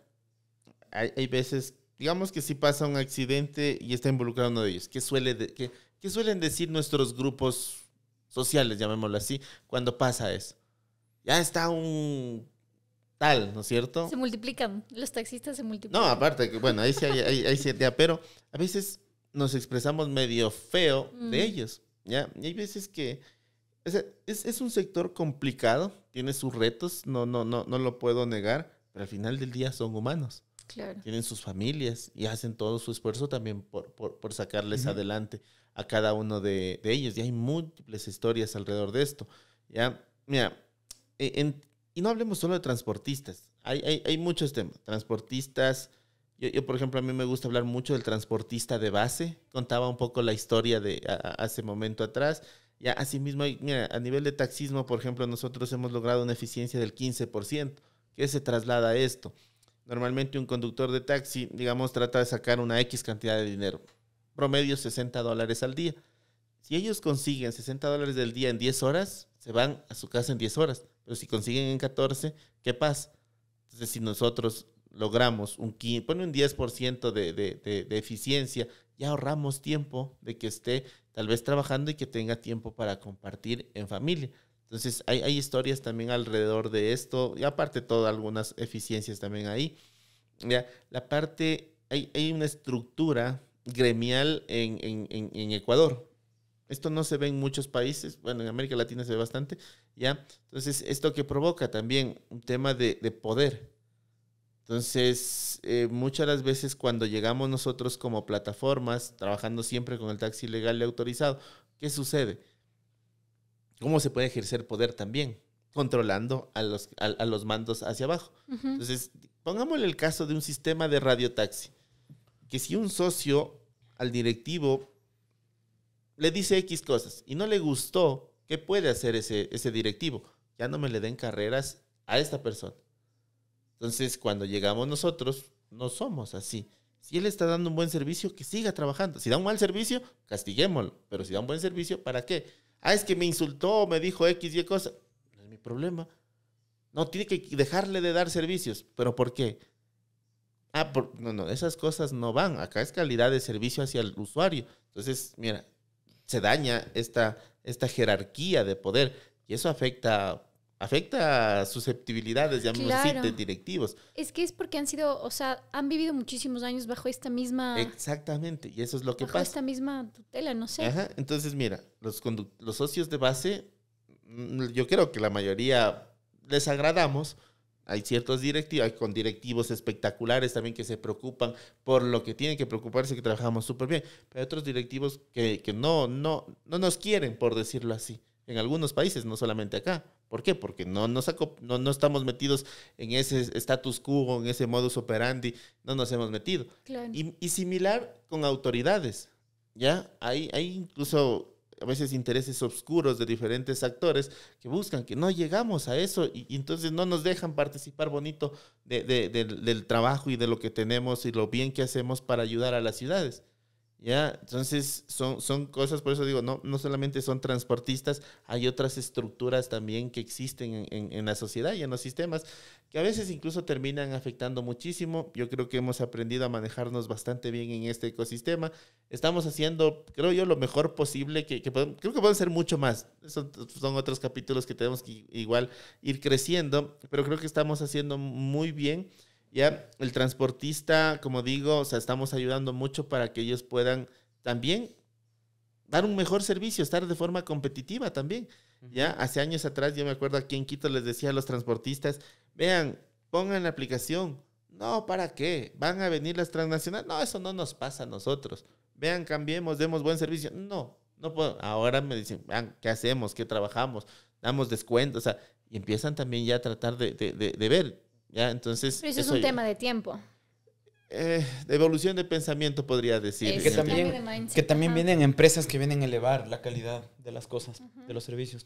Hay, hay, veces, digamos que si pasa un accidente y está involucrado uno de ellos, ¿qué, suele qué, suelen decir nuestros grupos sociales, llamémoslo así, cuando pasa eso? Ya está un tal, ¿no es cierto? Se multiplican, los taxistas se multiplican. No, aparte, que, bueno, ahí sí, hay, ahí, pero a veces nos expresamos medio feo de mm. ellos, ¿ya? Y hay veces que es, es, es, un sector complicado, tiene sus retos, no, no, no, no lo puedo negar, pero al final del día son humanos. Claro. Tienen sus familias y hacen todo su esfuerzo también por, por, por sacarles adelante a cada uno de, de, ellos. Y hay múltiples historias alrededor de esto. Ya, mira, e, y no hablemos solo de transportistas. Hay, hay, muchos temas. Transportistas. Yo, yo, por ejemplo, a mí me gusta hablar mucho del transportista de base. Contaba un poco la historia de hace momento atrás. Ya, asimismo, a nivel de taxismo, por ejemplo, nosotros hemos logrado una eficiencia del 15%. ¿Qué se traslada a esto? Normalmente un conductor de taxi, digamos, trata de sacar una X cantidad de dinero, promedio 60 dólares al día. Si ellos consiguen 60 dólares del día en 10 horas, se van a su casa en 10 horas. Pero si consiguen en 14, ¿qué pasa? Entonces, si nosotros logramos un, pone un 10% de, de, eficiencia ya ahorramos tiempo de que esté tal vez trabajando y que tenga tiempo para compartir en familia. Entonces, hay, historias también alrededor de esto, y aparte todo, algunas eficiencias también ahí. Ya, la parte, hay, una estructura gremial en, Ecuador. Esto no se ve en muchos países, bueno, en América Latina se ve bastante, ¿ya? Entonces, esto que provoca también un tema de poder, entonces, eh, muchas de las veces cuando llegamos nosotros como plataformas, trabajando siempre con el taxi legal y autorizado, ¿qué sucede? ¿Cómo se puede ejercer poder también? Controlando a los, a, los mandos hacia abajo. Entonces, pongámosle el caso de un sistema de radiotaxi, que si un socio al directivo le dice X cosas y no le gustó, ¿qué puede hacer ese, ese directivo? Ya no me le den carreras a esta persona entonces, cuando llegamos nosotros, no somos así. Si él está dando un buen servicio, que siga trabajando. Si da un mal servicio, castiguémoslo. Pero si da un buen servicio, ¿para qué? Ah, es que me insultó, me dijo X y cosa. No es mi problema. No, tiene que dejarle de dar servicios. ¿Pero por qué? Ah, por, no, no, esas cosas no van. Acá es calidad de servicio hacia el usuario. Entonces, mira, se daña esta, esta jerarquía de poder y eso afecta afecta susceptibilidades, llamémoslo así, de directivos. Es que es porque han sido, o sea, han vivido muchísimos años bajo esta misma... Exactamente, y eso es lo que pasa. esta misma tutela, no sé. entonces mira, los, los socios de base, mm, yo creo que la mayoría les agradamos, hay ciertos directivos, hay con directivos espectaculares también que se preocupan por lo que tienen que preocuparse, que trabajamos súper bien, pero hay otros directivos que, no, no, no nos quieren, por decirlo así, en algunos países, no solamente acá. ¿Por qué? Porque no, no, no, estamos metidos en ese status quo, en ese modus operandi, no nos hemos metido. Y, similar con autoridades, ¿ya? Hay, hay incluso a veces intereses oscuros de diferentes actores que buscan que no llegamos a eso y, entonces no nos dejan participar bonito del trabajo y de lo que tenemos y lo bien que hacemos para ayudar a las ciudades. ¿Ya? Entonces, son, son cosas, por eso digo, no, no solamente son transportistas, hay otras estructuras también que existen en, en, la sociedad y en los sistemas, que a veces incluso terminan afectando muchísimo. Yo creo que hemos aprendido a manejarnos bastante bien en este ecosistema. Estamos haciendo, creo yo, lo mejor posible, que, que podemos, creo que pueden ser mucho más. son otros capítulos que tenemos que igual ir creciendo, pero creo que estamos haciendo muy bien ¿ya? El transportista, como digo, o sea, estamos ayudando mucho para que ellos puedan también dar un mejor servicio, estar de forma competitiva también, ¿ya? Hace años atrás yo me acuerdo aquí en Quito les decía a los transportistas, vean, pongan la aplicación. No, ¿para qué? ¿Van a venir las transnacionales? No, eso no nos pasa a nosotros. Vean, cambiemos, demos buen servicio. No, no puedo. Ahora me dicen, vean, ¿qué hacemos? ¿Qué trabajamos? Damos descuento. O sea, y empiezan también ya a tratar de, de, de, de ver ¿ya? Entonces... Pero eso, es un tema de tiempo. Eh, de evolución de pensamiento podría decir. Que también, que también vienen empresas que vienen a elevar la calidad de las cosas, de los servicios.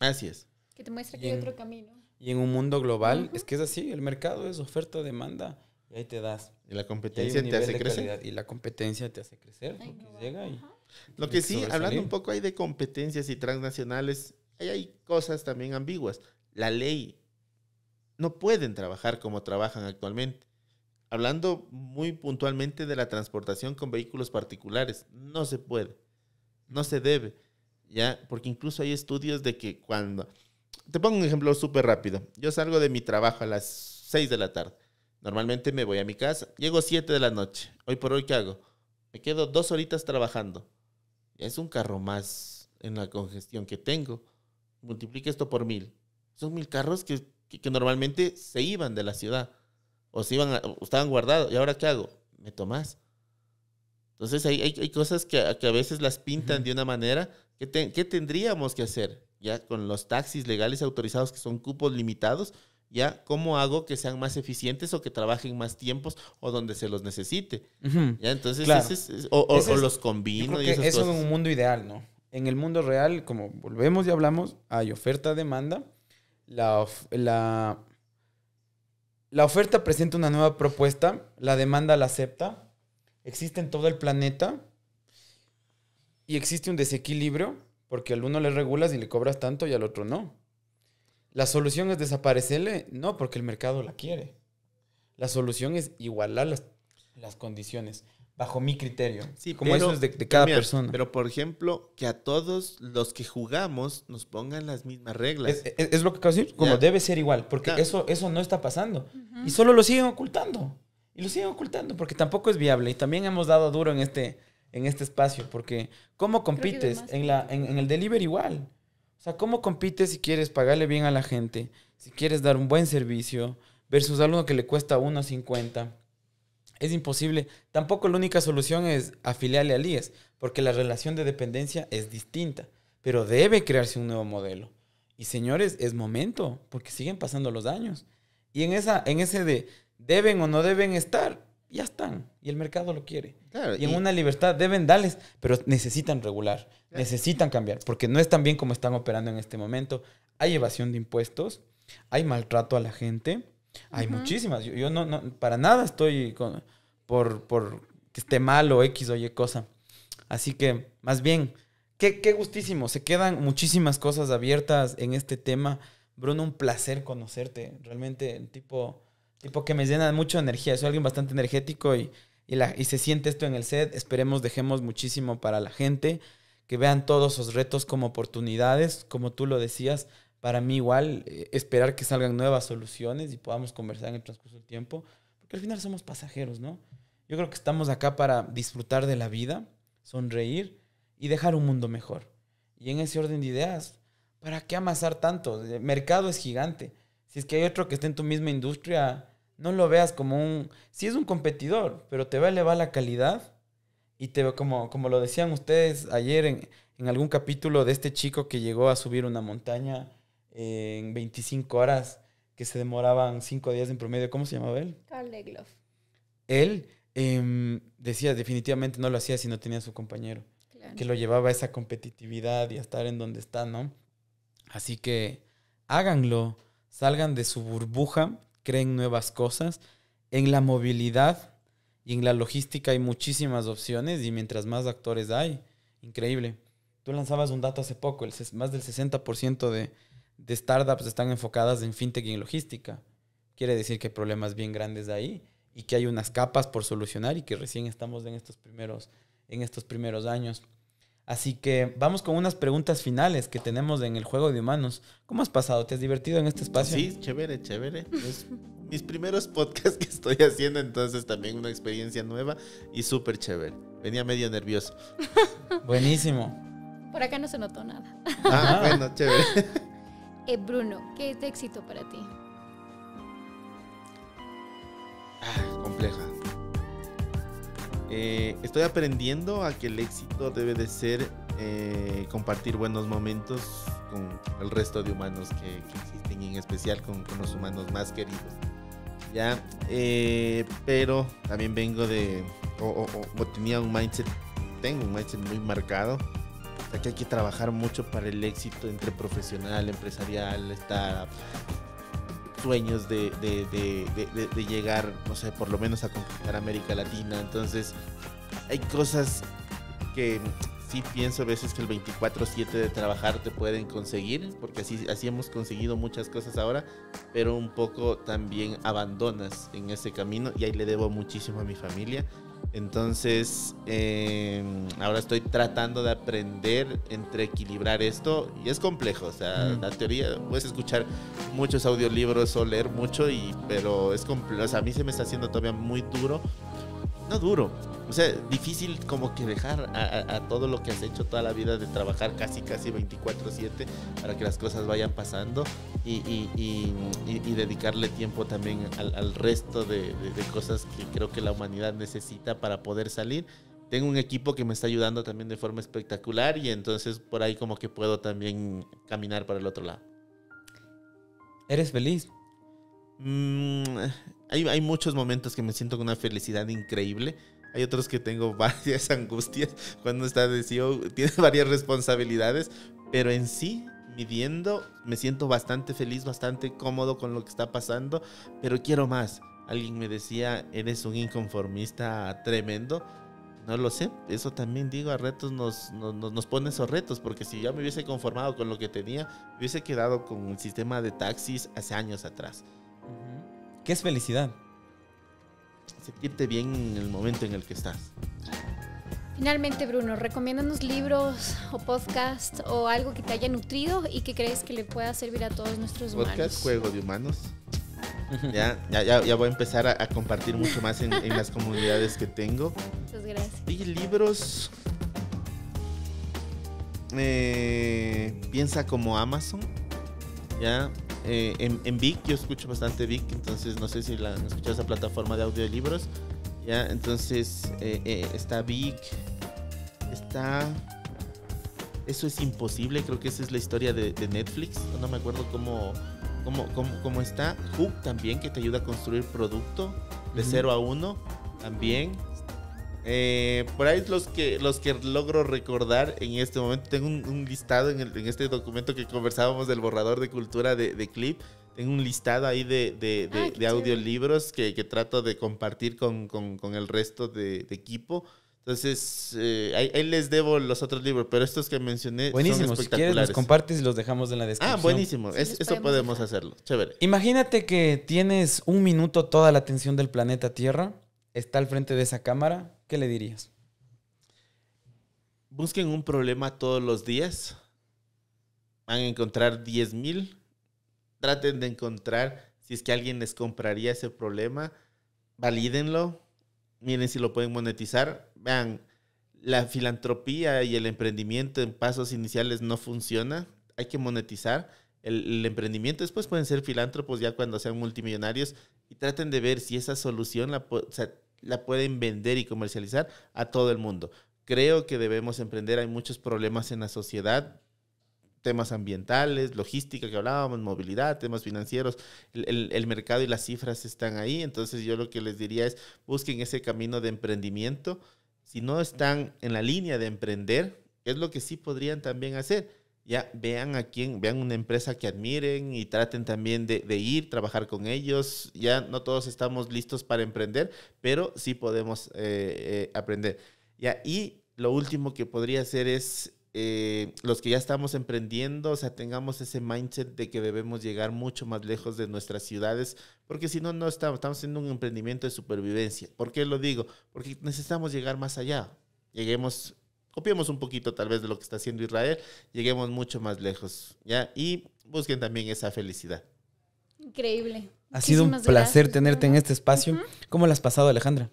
Así es. Que te muestra que hay otro camino. Y en un mundo global, es que es así, el mercado es oferta, demanda, y ahí te das. Y la competencia te hace crecer. y la competencia te hace crecer. Lo que, sí, hablando un poco ahí de competencias y transnacionales, hay cosas también ambiguas. La ley no pueden trabajar como trabajan actualmente. Hablando muy puntualmente de la transportación con vehículos particulares, no se puede, no se debe, ¿ya? Porque incluso hay estudios de que cuando... Te pongo un ejemplo súper rápido. Yo salgo de mi trabajo a las 6 de la tarde. Normalmente me voy a mi casa, llego 7 de la noche. Hoy por hoy, ¿qué hago? Me quedo dos horitas trabajando. Es un carro más en la congestión que tengo. Multiplica esto por mil. Son mil carros que que, normalmente se iban de la ciudad o se iban estaban guardados. ¿Y ahora qué hago? Me tomas Entonces hay, hay, cosas que, que, a veces las pintan de una manera. qué ¿Qué tendríamos que hacer? Ya con los taxis legales autorizados que son cupos limitados, ¿ya? ¿Cómo hago que sean más eficientes o que trabajen más tiempos o donde se los necesite? Entonces, o, los combino. eso es un mundo ideal, ¿no? En el mundo real, como volvemos y hablamos, hay oferta-demanda la, la, oferta presenta una nueva propuesta, la demanda la acepta, existe en todo el planeta y existe un desequilibrio porque al uno le regulas y le cobras tanto y al otro no. La solución es desaparecerle, no porque el mercado la quiere. La solución es igualar las condiciones bajo mi criterio. Sí, como eso es de, cada persona. Pero por ejemplo, que a todos los que jugamos nos pongan las mismas reglas. Es, lo que acabo decir, como debe ser igual, porque eso, eso no está pasando. Y solo lo siguen ocultando. Y lo siguen ocultando, porque tampoco es viable. Y también hemos dado duro en este, en este espacio, porque ¿cómo compites? En, la, en, el delivery igual. O sea, ¿cómo compites si quieres pagarle bien a la gente? Si quieres dar un buen servicio versus algo que le cuesta 1.50 es imposible. Tampoco la única solución es afiliarle a IES, porque la relación de dependencia es distinta, pero debe crearse un nuevo modelo. Y señores, es momento, porque siguen pasando los años. Y en, esa, en ese de deben o no deben estar, ya están, y el mercado lo quiere. y en una libertad deben darles, pero necesitan regular, necesitan cambiar, porque no es tan bien como están operando en este momento. Hay evasión de impuestos, hay maltrato a la gente, hay muchísimas. Yo, yo no, no, para nada estoy con, por, por que esté mal o X o Y cosa. Así que, más bien, qué, qué gustísimo. Se quedan muchísimas cosas abiertas en este tema. Bruno, un placer conocerte. Realmente, tipo, tipo que me llena mucho mucha energía. Soy alguien bastante energético y, y, la, y se siente esto en el set. Esperemos dejemos muchísimo para la gente. Que vean todos esos retos como oportunidades, como tú lo decías. Para mí igual, eh, esperar que salgan nuevas soluciones y podamos conversar en el transcurso del tiempo. Porque al final somos pasajeros, ¿no? Yo creo que estamos acá para disfrutar de la vida, sonreír y dejar un mundo mejor. Y en ese orden de ideas, ¿para qué amasar tanto? El mercado es gigante. Si es que hay otro que esté en tu misma industria, no lo veas como un... Si es un competidor, pero te va a elevar la calidad y te como, como lo decían ustedes ayer en, algún capítulo de este chico que llegó a subir una montaña en 25 horas, que se demoraban 5 días en promedio. ¿Cómo se llamaba él? Carl Egloff. Él Em, decía definitivamente no lo hacía si no tenía su compañero, que lo llevaba a esa competitividad y a estar en donde está, ¿no? Así que háganlo, salgan de su burbuja, creen nuevas cosas. En la movilidad y en la logística hay muchísimas opciones y mientras más actores hay, increíble. Tú lanzabas un dato hace poco, el, más del 60% de, startups están enfocadas en fintech y en logística. Quiere decir que hay problemas bien grandes de ahí y que hay unas capas por solucionar y que recién estamos en estos primeros, en estos primeros años. Así que vamos con unas preguntas finales que tenemos en el juego de humanos. ¿Cómo has pasado? ¿Te has divertido en este espacio? Sí, chévere, chévere. Es mis primeros podcasts que estoy haciendo, entonces también una experiencia nueva y súper chévere. Venía medio nervioso. <laughs> Buenísimo. Por acá no se notó nada. Ah, ah. bueno, chévere. Eh, Bruno, ¿qué de éxito para ti? compleja. Eh, estoy aprendiendo a que el éxito debe de ser eh, compartir buenos momentos con el resto de humanos que, existen en especial con, los humanos más queridos. Ya, eh, pero también vengo de, o, tenía un mindset, tengo un mindset muy marcado. O sea que hay que trabajar mucho para el éxito entre profesional, empresarial, startup sueños de, de, de, de, llegar, no sé, por lo menos a conquistar América Latina. Entonces, hay cosas que sí pienso a veces que el 24-7 de trabajar te pueden conseguir, porque así, así hemos conseguido muchas cosas ahora, pero un poco también abandonas en ese camino y ahí le debo muchísimo a mi familia entonces, em, ahora estoy tratando de aprender entre equilibrar esto y es complejo. O sea, la teoría, puedes escuchar muchos audiolibros o leer mucho, y, pero es complejo. O sea, a mí se me está haciendo todavía muy duro duro, o sea, difícil como que dejar a, todo lo que has hecho toda la vida de trabajar casi, casi 24/7 para que las cosas vayan pasando y, dedicarle tiempo también al, resto de, cosas que creo que la humanidad necesita para poder salir. Tengo un equipo que me está ayudando también de forma espectacular y entonces por ahí como que puedo también caminar para el otro lado. ¿Eres feliz? Mm, hay, muchos momentos que me siento con una felicidad increíble. Hay otros que tengo <laughs> varias angustias. Cuando está de CEO, tiene <laughs> varias responsabilidades. Pero en sí, midiendo, me siento bastante feliz, bastante cómodo con lo que está pasando. Pero quiero más. Alguien me decía, eres un inconformista tremendo. No lo sé, eso también digo, a retos nos, nos, nos pone esos retos, porque si yo me hubiese conformado con lo que tenía, me hubiese quedado con el sistema de taxis hace años atrás. ¿Qué es felicidad? Sentirte bien en el momento en el que estás. Finalmente, Bruno, recomiéndanos libros o podcast o algo que te haya nutrido y que crees que le pueda servir a todos nuestros humanos. Podcast, juego de humanos. Ya, ya, voy a empezar a, compartir mucho más en, las comunidades que tengo. Muchas gracias. Y libros. Eh, piensa como Amazon. Ya, eh, en, en, Vic, yo escucho bastante Vic, entonces no sé si la han escuchado esa plataforma de audiolibros. Ya, entonces eh, eh, está Vic, está. Eso es imposible, creo que esa es la historia de, Netflix. No me acuerdo cómo, cómo, cómo, está. Hook también, que te ayuda a construir producto de 0 a 1 también. Eh, por ahí los que, los que logro recordar en este momento, tengo un, listado en, el, en, este documento que conversábamos del borrador de cultura de, clip. Tengo un listado ahí de, ah, audiolibros que, trato de compartir con, el resto de, equipo. Entonces, eh, ahí, les debo los otros libros, pero estos que mencioné son espectaculares. los compartes y los dejamos en la ah, descripción. Ah, buenísimo. eso podemos, podemos hacerlo. Chévere. Imagínate que tienes un minuto toda la atención del planeta Tierra está al frente de esa cámara, ¿qué le dirías? Busquen un problema todos los días. Van a encontrar 10 mil. Traten de encontrar si es que alguien les compraría ese problema. Valídenlo. Miren si lo pueden monetizar. Vean, la filantropía y el emprendimiento en pasos iniciales no funciona. Hay que monetizar el, emprendimiento. Después pueden ser filántropos ya cuando sean multimillonarios y traten de ver si esa solución la o la pueden vender y comercializar a todo el mundo. Creo que debemos emprender, hay muchos problemas en la sociedad, temas ambientales, logística que hablábamos, movilidad, temas financieros, el, el, mercado y las cifras están ahí, entonces yo lo que les diría es busquen ese camino de emprendimiento, si no están en la línea de emprender, es lo que sí podrían también hacer ya, vean a quién, vean una empresa que admiren y traten también de, de, ir, trabajar con ellos. Ya no todos estamos listos para emprender, pero sí podemos eh, eh, aprender. Ya, y lo último que podría hacer es eh, los que ya estamos emprendiendo, o sea, tengamos ese mindset de que debemos llegar mucho más lejos de nuestras ciudades, porque si no, no estamos, estamos haciendo un emprendimiento de supervivencia. ¿Por qué lo digo? Porque necesitamos llegar más allá. Lleguemos copiemos un poquito tal vez de lo que está haciendo Israel, lleguemos mucho más lejos, ¿ya? Y busquen también esa felicidad. Increíble. Ha sido un placer tenerte en este espacio. ¿Cómo la has pasado, Alejandra?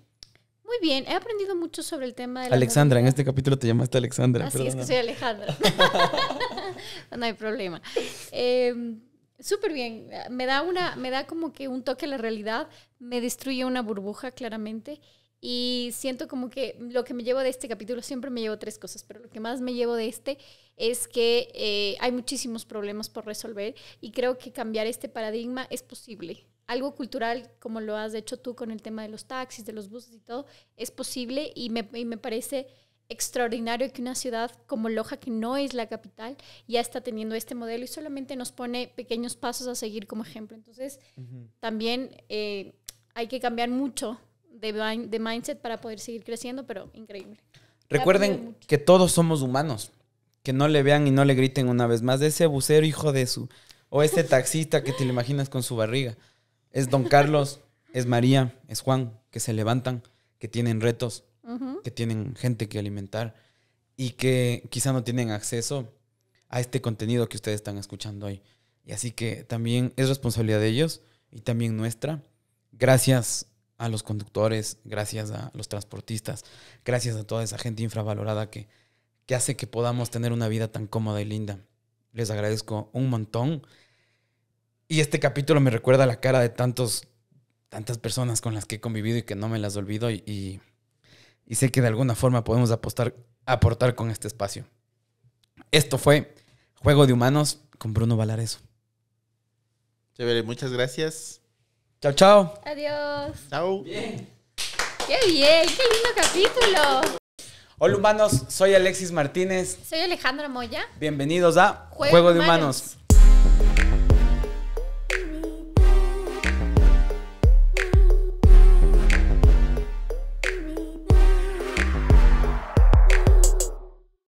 Muy bien, he aprendido mucho sobre el tema de Alexandra, en este capítulo te llamaste Alexandra. Así es que soy Alejandra. <laughs> no hay problema. Em, súper bien, me da, una, me da como que un toque a la realidad, me destruye una burbuja claramente y siento como que lo que me llevo de este capítulo, siempre me llevo tres cosas, pero lo que más me llevo de este es que eh, hay muchísimos problemas por resolver y creo que cambiar este paradigma es posible. Algo cultural, como lo has hecho tú con el tema de los taxis, de los buses y todo, es posible y me, y me parece extraordinario que una ciudad como Loja, que no es la capital, ya está teniendo este modelo y solamente nos pone pequeños pasos a seguir como ejemplo. Entonces, también eh, hay que cambiar mucho de, mindset para poder seguir creciendo, pero increíble. Recuerden que todos somos humanos. Que no le vean y no le griten una vez más de ese abusero hijo de su. O este taxista que te lo imaginas con su barriga. Es Don Carlos, <laughs> es María, es Juan, que se levantan, que tienen retos, que tienen gente que alimentar y que quizá no tienen acceso a este contenido que ustedes están escuchando hoy. Y así que también es responsabilidad de ellos y también nuestra. Gracias a los conductores, gracias a los transportistas, gracias a toda esa gente infravalorada que, hace que podamos tener una vida tan cómoda y linda. Les agradezco un montón. Y este capítulo me recuerda la cara de tantos, tantas personas con las que he convivido y que no me las olvido. Y, sé que de alguna forma podemos apostar, aportar con este espacio. Esto fue Juego de Humanos con Bruno Valareso. Chévere, muchas gracias. Chao, chao. Adiós. Chao. Bien. Qué bien, qué lindo capítulo. Hola humanos, soy Alexis Martínez. Soy Alejandra Moya. Bienvenidos a Juego, de humanos.